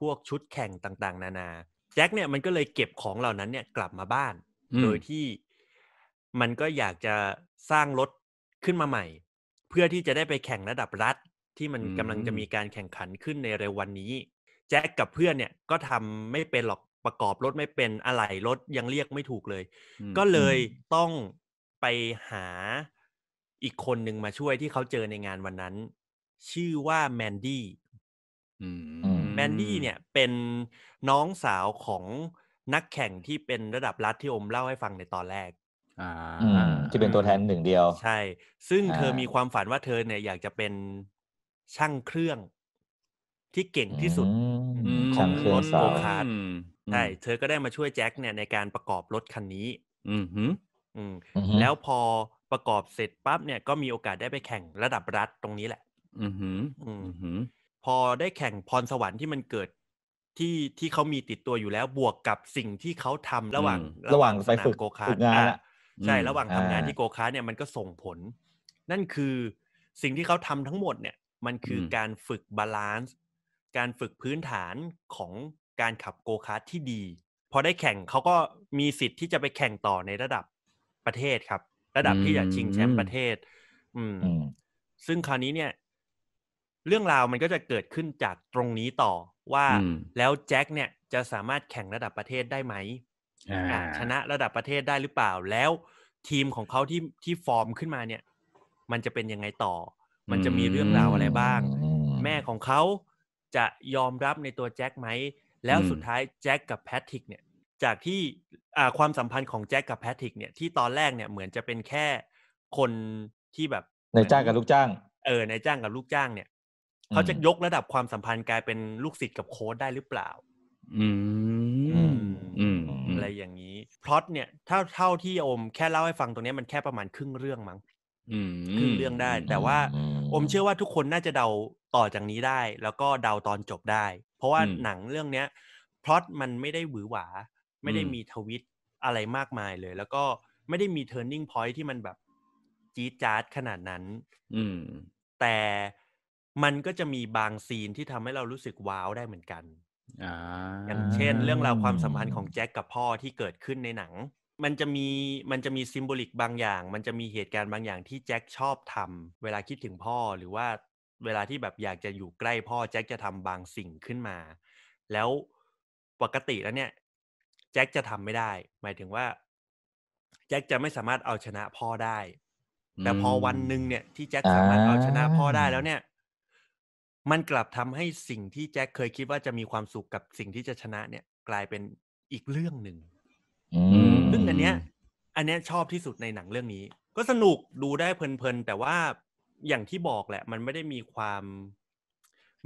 พวกชุดแข่งต่างๆ นานาแจ็คเนี่ยมันก็เลยเก็บของเหล่านั้นเนี่ยกลับมาบ้าน โดยที่มันก็อยากจะสร้างรถขึ้นมาใหม่ เพื่อที่จะได้ไปแข่งระดับรัฐที่มันกำลังจะมีการแข่งขันขึ้นในเร็ววันนี้แจ็คกับเพื่อนเนี่ยก็ทำไม่เป็นหรอกประกอบรถไม่เป็นอะไรรถยังเรียกไม่ถูกเลย ก็เลยต้องไปหาอีกคนหนึ่งมาช่วยที่เขาเจอในงานวันนั้น ชื่อว่าแมนดี้แมนดี้เนี่ย เป็นน้องสาวของนักแข่งที่เป็นระดับรัฐที่อมเล่าให้ฟังในตอนแรกที่เป็นตัวแทนหนึ่งเดียว ใช่ ซึ่งเธอมีความฝันว่าเธอเนี่ยอยากจะเป็นช่างเครื่องที่เก่งที่สุดของรถโกคาร์ดใช่เธอก็ได้มาช่วยแจ็คเนี่ยในการประกอบรถคันนี้ อืมอืมแล้วพอประกอบเสร็จปั๊บเนี่ยก็มีโอกาสได้ไปแข่งระดับรัฐตรงนี้แหละ อืมอืมพอได้แข่งพรสวรรค์ที่มันเกิดที่ที่เขามีติดตัวอยู่แล้วบวกกับสิ่งที่เขาทำระหว่าง ระหว่างไปฝึกโกคาร์ดใช่ระหว่างทำงานที่โกคาร์ดเนี่ยมันก็ส่งผล นั่นคือสิ่งที่เขาทำทั้งหมดเนี่ย มันคือการฝึกบาลานซ์การฝึกพื้นฐานของการขับโกคาร์ทที่ดี พอได้แข่งเขาก็มีสิทธิ์ที่จะไปแข่งต่อในระดับประเทศครับ ระดับที่จะ ชิงแชมป์ประเทศ อืม ซึ่งคราวนี้เนี่ย เรื่องราวมันก็จะเกิดขึ้นจากตรงนี้ต่อว่าแล้วแจ็คเนี่ยจะสามารถแข่งระดับประเทศได้ไหมชนะระดับประเทศได้หรือเปล่า แล้วทีมของเขาที่ที่ฟอร์มขึ้นมาเนี่ย มันจะเป็นยังไงต่อ มันจะมีเรื่องราวอะไรบ้าง แม่ของเขาจะยอมรับในตัวแจ็คไหม แล้วสุดท้ายแจ็คกับแพทริกเนี่ย จากที่ความสัมพันธ์ของแจ็คกับแพทริกเนี่ย ที่ตอนแรกเนี่ยเหมือนจะเป็นแค่คนที่แบบนายจ้างกับลูกจ้าง เออนายจ้างกับลูกจ้างเนี่ยเขาจะยกระดับความสัมพันธ์กลายเป็นลูกศิษย์กับโค้ดได้หรือเปล่าอืมอืมอะไรอย่างนี้พล็อตเนี่ยถ้าเท่าที่โอมแค่เล่าให้ฟังตรงนี้มันแค่ประมาณครึ่งเรื่องมั้งครึ่งเรื่องได้ แต่ว่าผมเชื่อว่าทุกคนน่าจะเดาต่อจากนี้ได้ แล้วก็เดาตอนจบได้ เพราะว่าหนังเรื่องเนี้ยพล็อตมันไม่ได้หวือหวา ไม่ได้มีทวิตอะไรมากมายเลย แล้วก็ไม่ได้มีเทอร์นิ่งพอยที่มันแบบจี๊ดจ๊าดขนาดนั้น อืมแต่มันก็จะมีบางซีนที่ทำให้เรารู้สึกว้าวได้เหมือนกันอย่างเช่นเรื่องราวความสัมพันธ์ของแจ็คกับพ่อที่เกิดขึ้นในหนังมันจะมีมันจะมีซิมโบลิกบางอย่าง มันจะมีเหตุการณ์บางอย่างที่แจ็คชอบทำ เวลาคิดถึงพ่อหรือว่าเวลาที่แบบอยากจะอยู่ใกล้พ่อแจ็คจะทำบางสิ่งขึ้นมา แล้วปกติแล้วเนี่ย แจ็คจะทำไม่ได้ หมายถึงว่า แจ็คจะไม่สามารถเอาชนะพ่อได้ แต่พอวันหนึ่งเนี่ยที่แจ็คสามารถเอาชนะพ่อได้แล้วเนี่ย มันกลับทำให้สิ่งที่แจ็คเคยคิดว่าจะมีความสุขกับสิ่งที่จะชนะเนี่ยกลายเป็นอีกเรื่องหนึ่งซึ่งอันเนี้ย อันเนี้ยชอบที่สุดในหนังเรื่องนี้ ก็สนุกดูได้เพลินๆ แต่ว่าอย่างที่บอกแหละ มันไม่ได้มีความ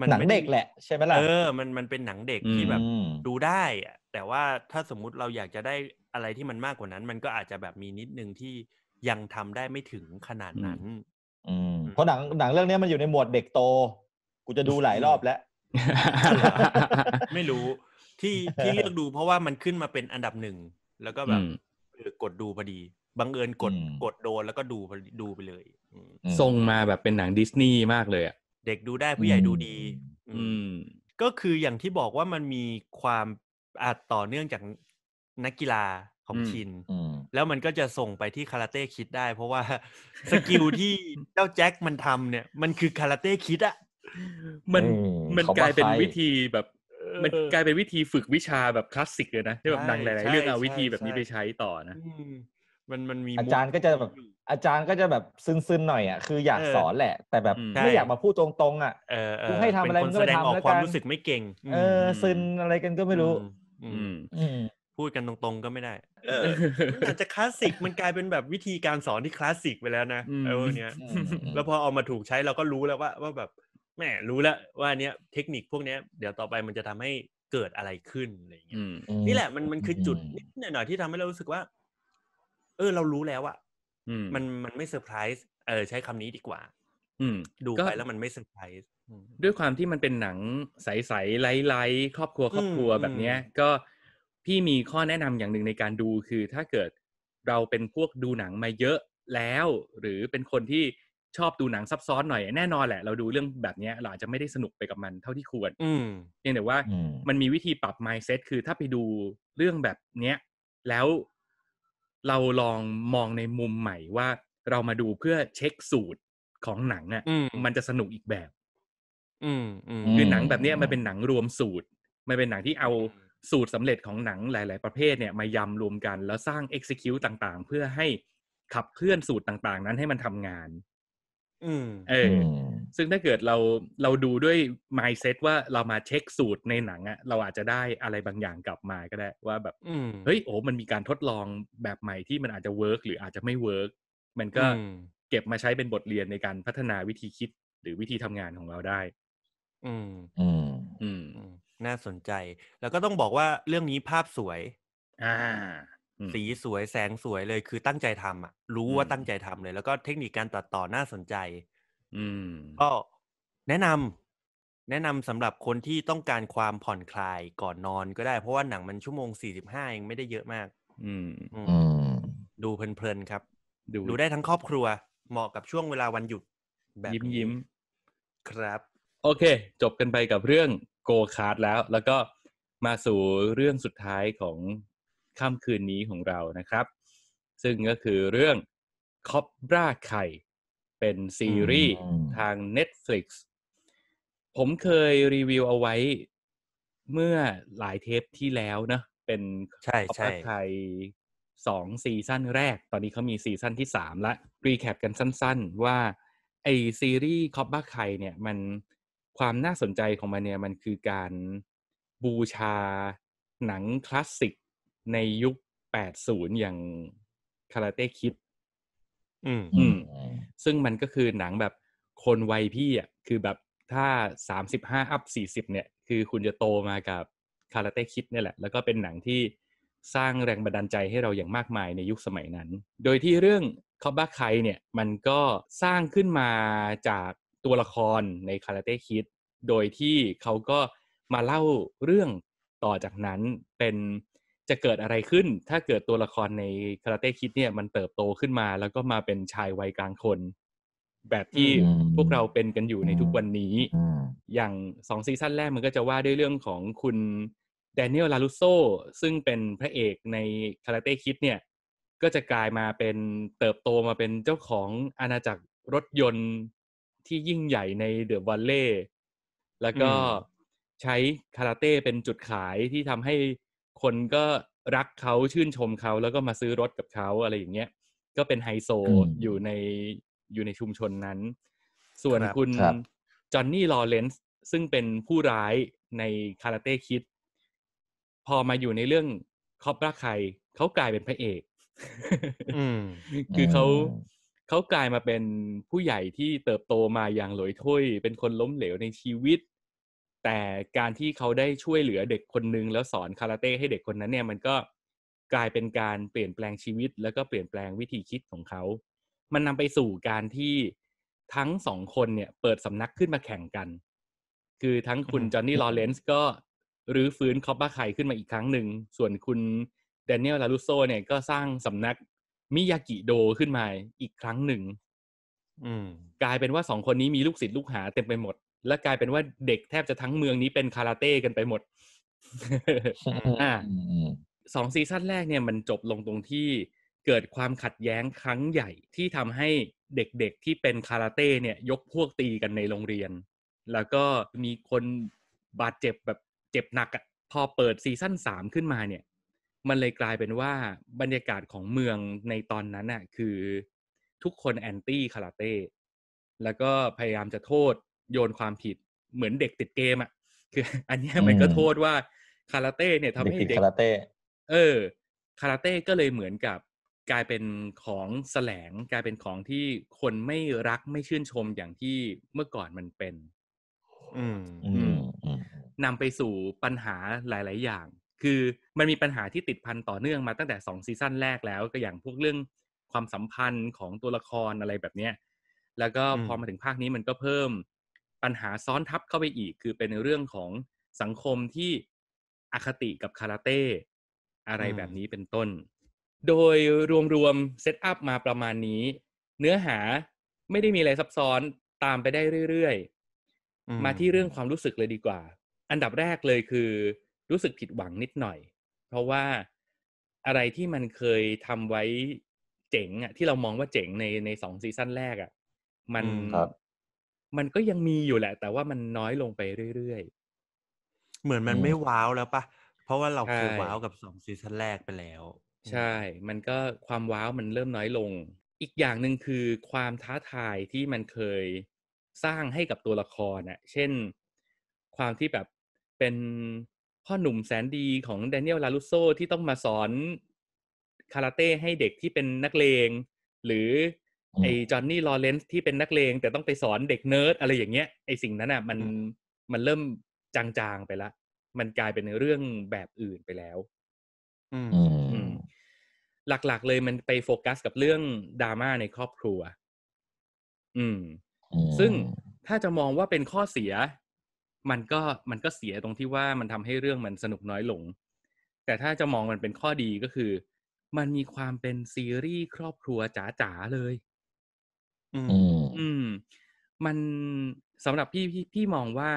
มันหนังเด็กแหละใช่ไหมล่ะเออมันมันเป็นหนังเด็กที่แบบดูได้อะแต่ว่าถ้าสมมุติเราอยากจะได้อะไรที่มันมากกว่านั้น มันก็อาจจะแบบมีนิดนึงที่ยังทำได้ไม่ถึงขนาดนั้นเพราะหนังหนังเรื่องนี้มันอยู่ในหมวดเด็กโตกูจะดูหลายรอบแล้ว ไม่รู้ที่ที่เลือกดูเพราะว่ามันขึ้นมาเป็นอันดับหนึ่งแล้วก็แบบกดดูพอดีบังเอิญกดกดโดนแล้วก็ดูดูไปเลยทรงมาแบบเป็นหนังดิสนีย์มากเลยอ่ะ เด็กดูได้ผู้ใหญ่ดูดี อืมก็คืออย่างที่บอกว่ามันมีความอาจต่อเนื่องจากนักกีฬาของชินแล้วมันก็จะส่งไปที่คาราเต้คิดได้ เพราะว่าสกิลที่เจ้าแจ็คมันทำเนี่ย มันคือคาราเต้คิดอะมันมันกลายเป็นวิธีแบบมันกลายเป็นวิธีฝึกวิชาแบบคลาสสิกเลยนะที่แบบดังหลายๆเรื่องเอาวิธีแบบนี้ไปใช้ต่อนะมันมันมีอาจารย์ก็จะแบบอาจารย์ก็จะแบบซึนซึนหน่อยอ่ะคืออยากสอนแหละ แต่แบบไม่อยากมาพูดตรงๆอ่ะกูให้ทำอะไรก็ไปทำแล้วกันความรู้สึกไม่เก่ง เออ ซึนอะไรกันก็ไม่รู้ อืพูดกันตรงๆก็ไม่ได้อาจจะคลาสสิก มันกลายเป็นแบบวิธีการสอนที่คลาสสิกไปแล้วนะไอ้พวกเนี้ยแล้วพอเอามาถูกใช้เราก็รู้แล้วว่าว่าแบบแม่รู้แล้วว่าเนี้ยเทคนิคพวกเนี้ยเดี๋ยวต่อไปมันจะทำให้เกิดอะไรขึ้นอะไรอย่างเงี้ยนี่แหละมันมันคือจุดนิดหน่อยที่ทำให้เรารู้สึกว่า เออ เรารู้แล้วอะมันมันไม่เซอร์ไพรส์เออ ใช้คำนี้ดีกว่า อืม ดูไปแล้วมันไม่เซอร์ไพรส์ด้วยความที่มันเป็นหนังใสๆไล้ๆครอบครัวครอบครัวแบบเนี้ยก็พี่มีข้อแนะนำอย่างหนึ่งในการดู คือถ้าเกิด เราเป็นพวกดูหนังมาเยอะแล้ว หรือเป็นคนที่ชอบดูหนังซับซ้อนหน่อยแน่นอนแหละ เราดูเรื่องแบบนี้เราอาจจะไม่ได้สนุกไปกับมันเท่าที่ควรเนียงแต่ว่ามันมีวิธีปรับ mindset คือถ้าไปดูเรื่องแบบเนี้ยแล้วเราลองมองในมุมใหม่ว่าเรามาดูเพื่อเช็คสูตรของหนังอะ่ะมันจะสนุกอีกแบบคือหนังแบบนี้มันเป็นหนังรวมสูตรมันเป็นหนังที่เอาสูตรสำเร็จของหนังหลาย ๆ ประเภทเนี่ย มายำรวมกันแล้วสร้าง execute ต่างๆ เพื่อให้ขับเคลื่อนสูตรต่าง ๆ นั้นให้มันทำงานเออซึ่งถ้าเกิดเราเราดูด้วย mindset ว่าเรามาเช็คสูตรในหนังอะเราอาจจะได้อะไรบางอย่างกลับมาก็ได้ ว่าแบบ เฮ้ยโอ้มันมีการทดลองแบบใหม่ที่มันอาจจะเวิร์กหรืออาจจะไม่เวิร์กมันก็เก็บมาใช้เป็นบทเรียนในการพัฒนาวิธีคิด หรือวิธีทำงานของเราได้ อืมอืมอืมน่าสนใจ แล้วก็ต้องบอกว่าเรื่องนี้ภาพสวย อ่าสีสวยแสงสวยเลยคือตั้งใจทำอ่ะ รู้ว่าตั้งใจทำเลย แล้วก็เทคนิคการตัดต่อน่าสนใจ อืมก็แนะนำแนะนำสำหรับคนที่ต้องการความผ่อนคลายก่อนนอนก็ได้ เพราะว่าหนังมันชั่วโมงสี่สิบห้าเองไม่ได้เยอะมาก อืมดูเพลินๆครับดูได้ทั้งครอบครัว เหมาะกับช่วงเวลาวันหยุด แบบยิ้มยิ้มครับ โอเค จบกันไปกับเรื่องโกคาร์ดแล้ว แล้วก็มาสู่เรื่องสุดท้ายของค่ำคืนนี้ของเรานะครับ ซึ่งก็คือเรื่องคอบราไข่เป็นซีรีส์ทาง Netflix ผมเคยรีวิวเอาไว้เมื่อหลายเทปที่แล้วนะเป็นคอบใชาไข่สองซีซั่นแรก ตอนนี้เขามีซีซั่นที่สามละรีแคปกันสั้นๆว่าไอซีรีส์คอบบ้าไข่เนี่ยมันความน่าสนใจของมันเนี่ยมันคือการบูชาหนังคลาสสิกในยุค80อย่างคาราเต้คิดอืมซึ่งมันก็คือหนังแบบคนวัยพี่อ่ะ คือแบบถ้าสามสิบห้าอัพสี่สิบเนี่ย คือคุณจะโตมากับคาราเต้คิดนี่แหละ แล้วก็เป็นหนังที่สร้างแรงบันดาลใจให้เราอย่างมากมายในยุคสมัยนั้น โดยที่เรื่องคอบ้าไคเนี่ย มันก็สร้างขึ้นมาจากตัวละครในคาราเต้คิด โดยที่เขาก็มาเล่าเรื่องต่อจากนั้นเป็นจะเกิดอะไรขึ้น ถ้าเกิดตัวละครในคาราเต้คิดเนี่ย มันเติบโตขึ้นมา แล้วก็มาเป็นชายวัยกลางคน แบบที่พวกเราเป็นกันอยู่ในทุกวันนี้อย่างสองซีซั่นแรกมันก็จะว่าด้วยเรื่องของคุณแดเนียลลาลุโซ ซึ่งเป็นพระเอกในคาราเต้คิดเนี่ย ก็จะกลายมาเป็นเติบโตมาเป็นเจ้าของอาณาจักรรถยนต์ที่ยิ่งใหญ่ในเดอะวัลเล่แล้วก็ใช้คาราเต้เป็นจุดขายที่ทำให้คนก็รักเขาชื่นชมเขาแล้วก็มาซื้อรถกับเขาอะไรอย่างเงี้ยก็เป็นไฮโซอยู่ในอยู่ในชุมชนนั้น ส่วนคุณจอห์นนี่ลอเรนซ์ซึ่งเป็นผู้ร้ายในคาราเต้คิดพอมาอยู่ในเรื่องคอบราายเขากลายเป็นพระเอกคือเขาเขากลายมาเป็นผู้ใหญ่ที่เติบโตมาอย่างหลอยถ้วยเป็นคนล้มเหลวในชีวิตแต่การที่เขาได้ช่วยเหลือเด็กคนนึงแล้วสอนคาราเต้ให้เด็กคนนั้นเนี่ยมันก็กลายเป็นการเปลี่ยนแปลงชีวิตแล้วก็เปลี่ยนแปลงวิธีคิดของเขา มันนำไปสู่การที่ทั้งสองคนเนี่ย เปิดสำนักขึ้นมาแข่งกัน คือทั้งคุณจอห์นนี่ ลอเรนซ์ก็รื้อฟื้นคอปบ้าไข่ขึ้นมาอีกครั้งหนึ่ง ส่วนคุณแดเนียลลาลุโซเนี่ยก็สร้างสานักมิยากิโดขึ้นมาอีกครั้งหนึ่งกลายเป็นว่าสองคนนี้มีลูกศิษย์ลูกหาเต็มไปหมดแล้วกลายเป็นว่าเด็กแทบจะทั้งเมืองนี้เป็นคาราเต้กันไปหมดอสองซีซั่นแรกเนี่ยมันจบลงตรงที่เกิดความขัดแย้งครั้งใหญ่ที่ทำให้เด็กๆที่เป็นคาราเต้เนี่ย ยกพวกตีกันในโรงเรียน แล้วก็มีคนบาดเจ็บแบบเจ็บหนักอะพอเปิดซีซั่นสามขึ้นมาเนี่ย มันเลยกลายเป็นว่าบรรยากาศของเมืองในตอนนั้นน่ะ คือทุกคนแอนตี้คาราเต้ แล้วก็พยายามจะโทษโยนความผิดเหมือนเด็กติดเกมอ่ะคือ อันนี้มันก็โทษว่าคาราเต้เนี่ยทำให้เด็กคาราเต้เออ คาราเต้ก็เลยเหมือนกับกลายเป็นของแสลงกลายเป็นของที่คนไม่รักไม่ชื่นชมอย่างที่เมื่อก่อนมันเป็น อืมนำไปสู่ปัญหาหลาย ๆ อย่าง คือมันมีปัญหาที่ติดพันต่อเนื่องมาตั้งแต่สองซีซั่นแรกแล้ว ก็อย่างพวกเรื่องความสัมพันธ์ของตัวละครอะไรแบบเนี้ยแล้วก็พอมาถึงภาคนี้มันก็เพิ่มปัญหาซ้อนทับเข้าไปอีกคือเป็นเรื่องของสังคมที่อคติกับคาราเต้อะไรแบบนี้เป็นต้น โดยรวมๆเซตอัพมาประมาณนี้ เนื้อหาไม่ได้มีอะไรซับซ้อนตามไปได้เรื่อยๆมาที่เรื่องความรู้สึกเลยดีกว่า อันดับแรกเลยคือรู้สึกผิดหวังนิดหน่อย เพราะว่าอะไรที่มันเคยทำไว้เจ๋งอะที่เรามองว่าเจ๋งในในสองซีซั่นแรกอะมันมันก็ยังมีอยู่แหละ แต่ว่ามันน้อยลงไปเรื่อยๆ เหมือนมันไม่ว้าวแล้วปะเพราะว่าเราเคยว้าวกับสองซีซั่นแรกไปแล้ว ใช่ มันก็ความว้าวมันเริ่มน้อยลง อีกอย่างหนึ่งคือความท้าทายที่มันเคยสร้างให้กับตัวละครน่ะ เช่นความที่แบบเป็นพ่อหนุ่มแสนดีของแดเนียล ลาลุโซที่ต้องมาสอนคาราเต้ให้เด็กที่เป็นนักเลงหรือไอ้จอห์นนี่ลอเรนซ์ที่เป็นนักเลง แต่ต้องไปสอนเด็กเนิร์ดอะไรอย่างเงี้ยไอ้สิ่งนั้นอ่ะมันมันเริ่มจางๆ ไปละมันกลายเป็นเรื่องแบบอื่นไปแล้วหลักๆ เลยมันไปโฟกัสกับเรื่องดราม่าในครอบครัวอืม ซึ่งถ้าจะมองว่าเป็นข้อเสีย มันก็มันก็เสียตรงที่ว่ามันทำให้เรื่องมันสนุกน้อยลง แต่ถ้าจะมองมันเป็นข้อดีก็คือ มันมีความเป็นซีรีส์ครอบครัวจ๋าๆเลยอืม มันสำหรับพี่พี่พี่มองว่า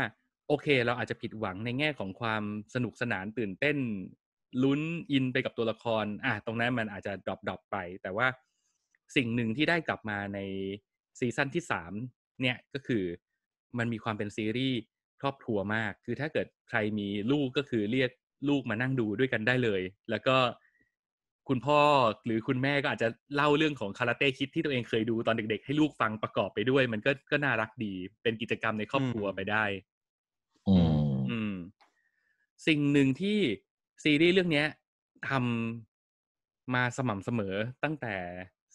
โอเคเราอาจจะผิดหวังในแง่ของความสนุกสนานตื่นเต้น ลุ้นอินไปกับตัวละคร อ่ะตรงนั้นมันอาจจะดรอปดรอปไป แต่ว่าสิ่งหนึ่งที่ได้กลับมาในซีซั่นที่สามเนี่ยก็คือมันมีความเป็นซีรีส์ครอบครัวมาก คือถ้าเกิดใครมีลูกก็คือเรียกลูกมานั่งดูด้วยกันได้เลย แล้วก็คุณพ่อหรือคุณแม่ก็อาจจะเล่าเรื่องของคาราเต้คิดที่ตัวเองเคยดูตอนเด็กๆให้ลูกฟังประกอบไปด้วย มันก็ก็น่ารักดีเป็นกิจกรรมในครอบครัวไปได้อืมสิ่งหนึ่งที่ซีรีส์เรื่องนี้ทำมาสม่ำเสมอตั้งแต่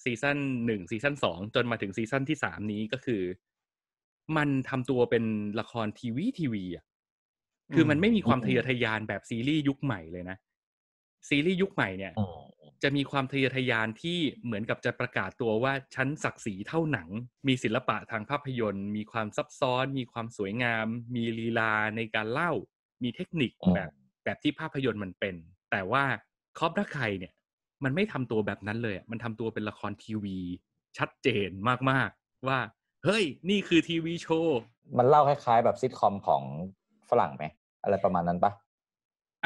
ซีซั่นหนึ่งซีซั่นสองจนมาถึงซีซั่นที่สามนี้ก็คือ มันทำตัวเป็นละครทีวีทีวีอ่ะคือมันไม่มีความทะเยอทะยานแบบซีรีส์ยุคใหม่เลยนะซีรีส์ยุคใหม่เนี่ยจะมีความทะเยอทะยานที่เหมือนกับจะประกาศตัวว่าชั้นศักดิ์ศรีเท่าหนัง มีศิลปะทางภาพยนตร์ มีความซับซ้อน มีความสวยงาม มีลีลาในการเล่า มีเทคนิค แบบแบบที่ภาพยนตร์มันเป็น แต่ว่าคอบรักไคเนี่ย มันไม่ทำตัวแบบนั้นเลย มันทำตัวเป็นละครทีวี ชัดเจนมากๆว่าเฮ้ย นี่คือทีวีโชว์มันเล่าคล้าย ๆ แบบซิทคอมของฝรั่งไหมอะไรประมาณนั้นปะ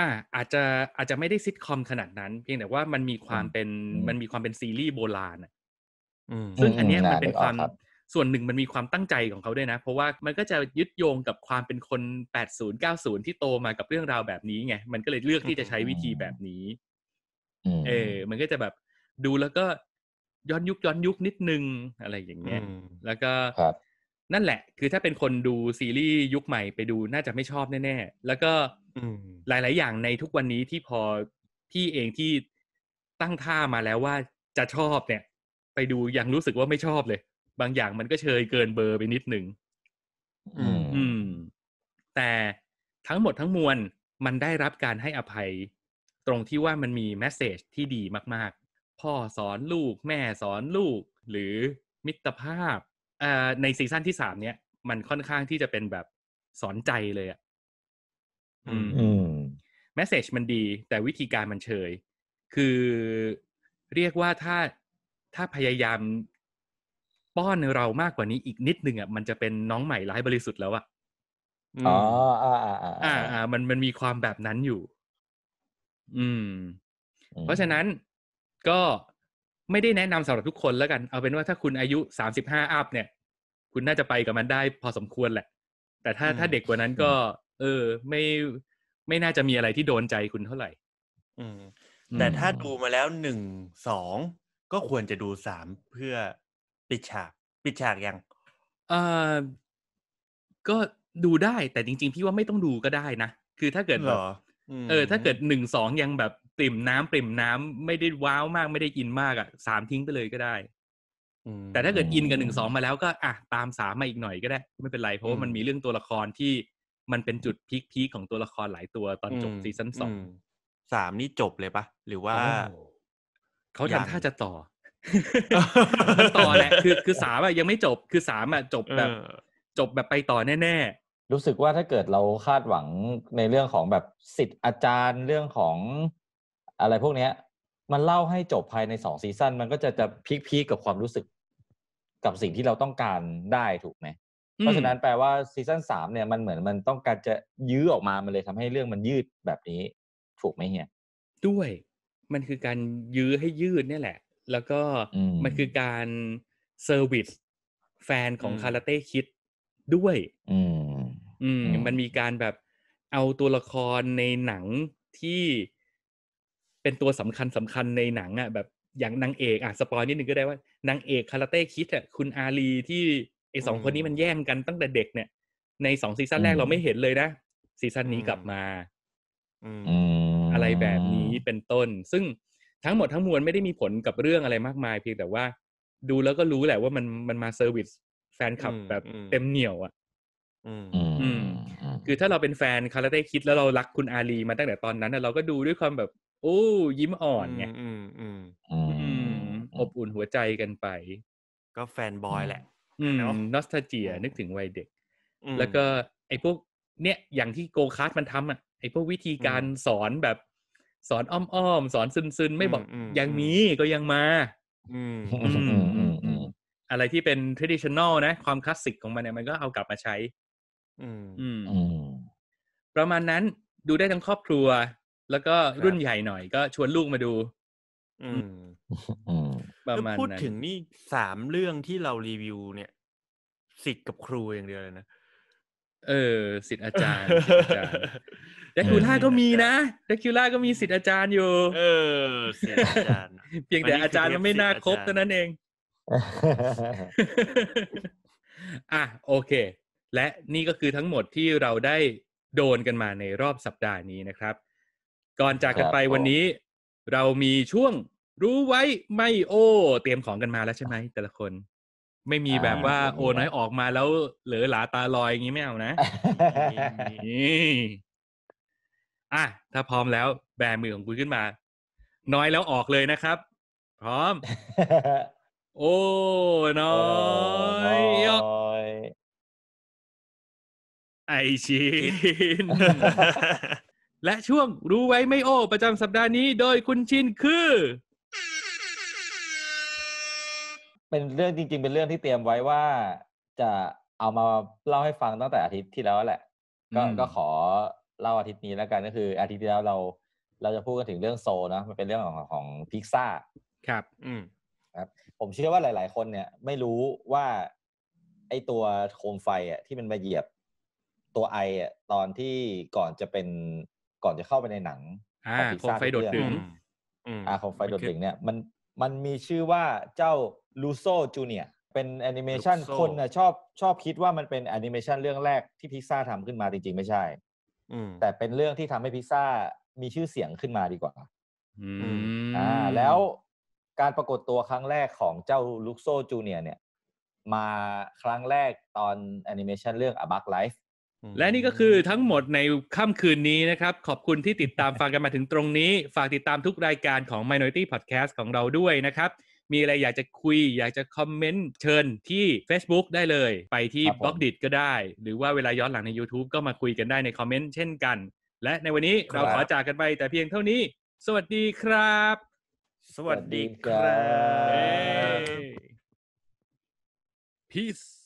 อ่าอาจจะอาจจะไม่ได้ซิทคอมขนาดนั้น เพียงแต่ว่ามันมีความเป็นมันมีความเป็นซีรีส์โบราณซึ่งอันนี้มันเป็นความส่วนหนึ่งมันมีความตั้งใจของเขาด้วยนะ เพราะว่ามันก็จะยึดโยงกับความเป็นคน 80 90 ที่โตมากับเรื่องราวแบบนี้ไงมันก็เลยเลือกที่จะใช้วิธีแบบนี้เออ มันก็จะแบบดูแล้วก็ย้อนยุคย้อนยุคนิดนึงอะไรอย่างเงี้ยแล้วก็นั่นแหละ คือถ้าเป็นคนดูซีรีส์ยุคใหม่ไปดูน่าจะไม่ชอบแน่ๆ แล้วก็หลายๆ อย่างในทุกวันนี้ที่พอพี่เองที่ตั้งท่ามาแล้วว่าจะชอบเนี่ย ไปดูยังรู้สึกว่าไม่ชอบเลย บางอย่างมันก็เชยเกินเบอร์ไปนิดหนึ่ง อืม แต่ทั้งหมดทั้งมวลมันได้รับการให้อภัย ตรงที่ว่ามันมีแมสเซจที่ดีมากๆ พ่อสอนลูก แม่สอนลูกหรือมิตรภาพในซีซั่นที่สามเนี้ยมันค่อนข้างที่จะเป็นแบบสอนใจเลยอ่ะอืมแมสเซจมันดี แต่วิธีการมันเฉย คือเรียกว่าถ้าถ้าพยายามป้อนเรามากกว่านี้อีกนิดนึงอ่ะมันจะเป็นน้องใหม่ร้ายบริสุทธิ์แล้วอ่ะ อ๋อ อ่าอ่าอ่าอ่า มันมันมีความแบบนั้นอยู่ อืม เพราะฉะนั้นก็ไม่ได้แนะนำสำหรับทุกคนแล้วกัน เอาเป็นว่าถ้าคุณอายุสามสิบห้าอัพเนี่ย คุณน่าจะไปกับมันได้พอสมควรแหละ แต่ถ้าถ้าเด็กกว่านั้นก็ เออ ไม่ไม่น่าจะมีอะไรที่โดนใจคุณเท่าไหร่ อืมแต่ถ้าดูมาแล้วหนึ่งสองก็ควรจะดูสามเพื่อปิดฉากปิดฉากยังเออก็ดูได้แต่จริงๆพี่ว่าไม่ต้องดูก็ได้นะ คือถ้าเกิดแบบเออถ้าเกิดหนึ่งสองยังแบบปริ่มน้ำปริ่มน้ำไม่ได้ว้าวมากไม่ได้อินมากอะ่ะสามทิ้งไปเลยก็ได้แต่ถ้าเกิดอินกับหนึ่งสองมาแล้วก็อ่ะตามสามมาอีกหน่อยก็ได้ ไม่เป็นไรเพราะว่ามันมีเรื่องตัวละครที่มันเป็นจุดพีคพีของตัวละครหลายตัวตอนจบซีซั่นสองสามนี่จบเลยปะหรือว่าเขาทำท่าจะต่อต่อแหละคือคือสามอะยังไม่จบ คือสามอะจบแบบ จบแบบไปต่อแน่รู้สึกว่าถ้าเกิดเราคาดหวังในเรื่องของแบบสิทธิ์อาจารย์เรื่องของอะไรพวกเนี้ยมันเล่าให้จบภายในสองซีซั่นมันก็จะจะพีคพีกกับความรู้สึก กับสิ่งที่เราต้องการได้ถูกไหม เพราะฉะนั้นแปลว่าซีซั่นสามเนี่ยมันเหมือนมันต้องการจะยื้อออกมา มันเลยทำให้เรื่องมันยืดแบบนี้ ถูกไหมเฮีย ด้วย มันคือการยื้อให้ยืดเนี่ยแหละ แล้วก็มันคือการเซอร์วิสแฟนของคาราเต้คิด ด้วย อืมมันมีการแบบเอาตัวละครในหนังที่เป็นตัวสำคัญสำคัญในหนังอ่ะแบบอย่างนางเอกอ่ะสปอยนิดนึงก็ได้ว่า นางเอกคาราเต้คิดอ่ะคุณอาลีที่ไอสองคนนี้มันแย่งกันตั้งแต่เด็กเนี่ย ในสองซีซั่นแรกเราไม่เห็นเลยนะซีซั่นนี้กลับมาอะไรแบบนี้เป็นต้น ซึ่งทั้งหมดทั้งมวลไม่ได้มีผลกับเรื่องอะไรมากมาย เพียงแต่ว่า ดูแล้วก็รู้แหละว่ามันมันมาเซอร์วิส แฟนคลับแบบเต็มเหนียวอ่ะคือถ้าเราเป็นแฟนคาราเต้คิดแล้วเรารักคุณอาลีมาตั้งแต่ตอนนั้นเราก็ดูด้วยความแบบโอ้ ยิ้มอ่อนไงออบอุ่นหัวใจกันไป ก็แฟนบอยแหละนอสตาเจียนึกถึงวัยเด็ก แล้วก็ ไอ้พวกเนี่ย อย่างที่โกคาร์ดมันทำอ่ะ ไอ้พวกวิธีการสอนแบบสอนอ้อมอมสอนซึนซึนไม่บอกอย่างนี้ก็ยังมา อืมอะไรที่เป็น traditional นะ ความคลาสสิกของมันเนี่ยมันก็เอากลับมาใช้ อืมประมาณนั้นดูได้ทั้งครอบครัวแล้วก็รุ่นใหญ่หน่อยก็ชวนลูกมาดู อืมประมาณพูดถึงนี่สามเรื่องที่เรารีวิว เนี่ย สิทธิ์กับครูอย่างเดียวเลยนะ เออ สิทธิ์อาจารย์แดคิวล่าก็มีนะแดคิวล่าก็มีสิทธิ์อาจารย์อยู่ เออ สิทธิ์อาจารย์เพียงแต่อาจารย์มันไม่น่าครบเท่านั้นเอง อ่ะ โอเค และนี่ก็คือทั้งหมดที่เราได้โดนกันมาในรอบสัปดาห์นี้นะครับก่อนจากกันไปวันนี้ เรามีช่วงรู้ไว้ไม่ โอเตรียมของกันมาแล้วใช่ไหมแต่ละคน ไม่มีแบบว่า โอ้น้อยออกมาแล้วเหลือหลาตาลอยอย่างนี้ไม่เอานะอ่ะถ้าพร้อมแล้วแบมือของคุณขึ้นมา น้อยแล้วออกเลยนะครับ พร้อม โอ้น้อยไอชินและช่วงรู้ไว้ไม่โอประจำสัปดาห์นี้โดยคุณชินคือ เป็นเรื่องจริง ๆ เป็นเรื่องที่เตรียมไว้ว่าจะเอามาเล่าให้ฟังตั้งแต่อาทิตย์ที่แล้วแหละก็ก็ขอเล่าอาทิตย์นี้แล้วกันก็คือ อาทิตย์ที่แล้วเราเราจะพูดกันถึงเรื่องโซนะมันเป็นเรื่องของของพิซซ่าครับ อืมครับ ผมเชื่อว่าหลาย ๆ คน เนี่ย ไม่รู้ว่า ไอตัวโคมไฟอ่ะ ที่มันมาเหยียบตัวไออ่ะตอนที่ก่อนจะเป็นก่อนจะเข้าไปในหนังของไฟโดดดึงอของไฟโดดดึงเนี่ยมันมันมีชื่อว่าเจ้าลูโซจูเนียเป็นแอนิเมชันคนนะชอบชอบคิดว่ามันเป็นแอนิเมชันเรื่องแรกที่พิซซ่าทำขึ้นมาจริงๆ ไม่ใช่แต่เป็นเรื่องที่ทำให้พิซซ่ามีชื่อเสียงขึ้นมาดีกว่าอ่า แล้วการปรากฏตัวครั้งแรกของเจ้าลูกโซจูเนียเนี่ยมาครั้งแรกตอนแอนิเมชันเรื่องอ b ักไลฟ์และนี่ก็คือทั้งหมดในค่ำคืนนี้นะครับ ขอบคุณที่ติดตามฟังกันมาถึงตรงนี้ฝากติดตามทุกรายการของ Minority Podcast ของเราด้วยนะครับ มีอะไรอยากจะคุยอยากจะคอมเมนต์เชิญที่ Facebook ได้เลยไปที่บล็อกดิก็ได้ หรือว่าเวลาย้อนหลังใน YouTube ก็มาคุยกันได้ในคอมเมนต์เช่นกัน และในวันนี้เราขอจากกันไปแต่เพียงเท่านี้ สวัสดีครับ สวัสดีครับ peace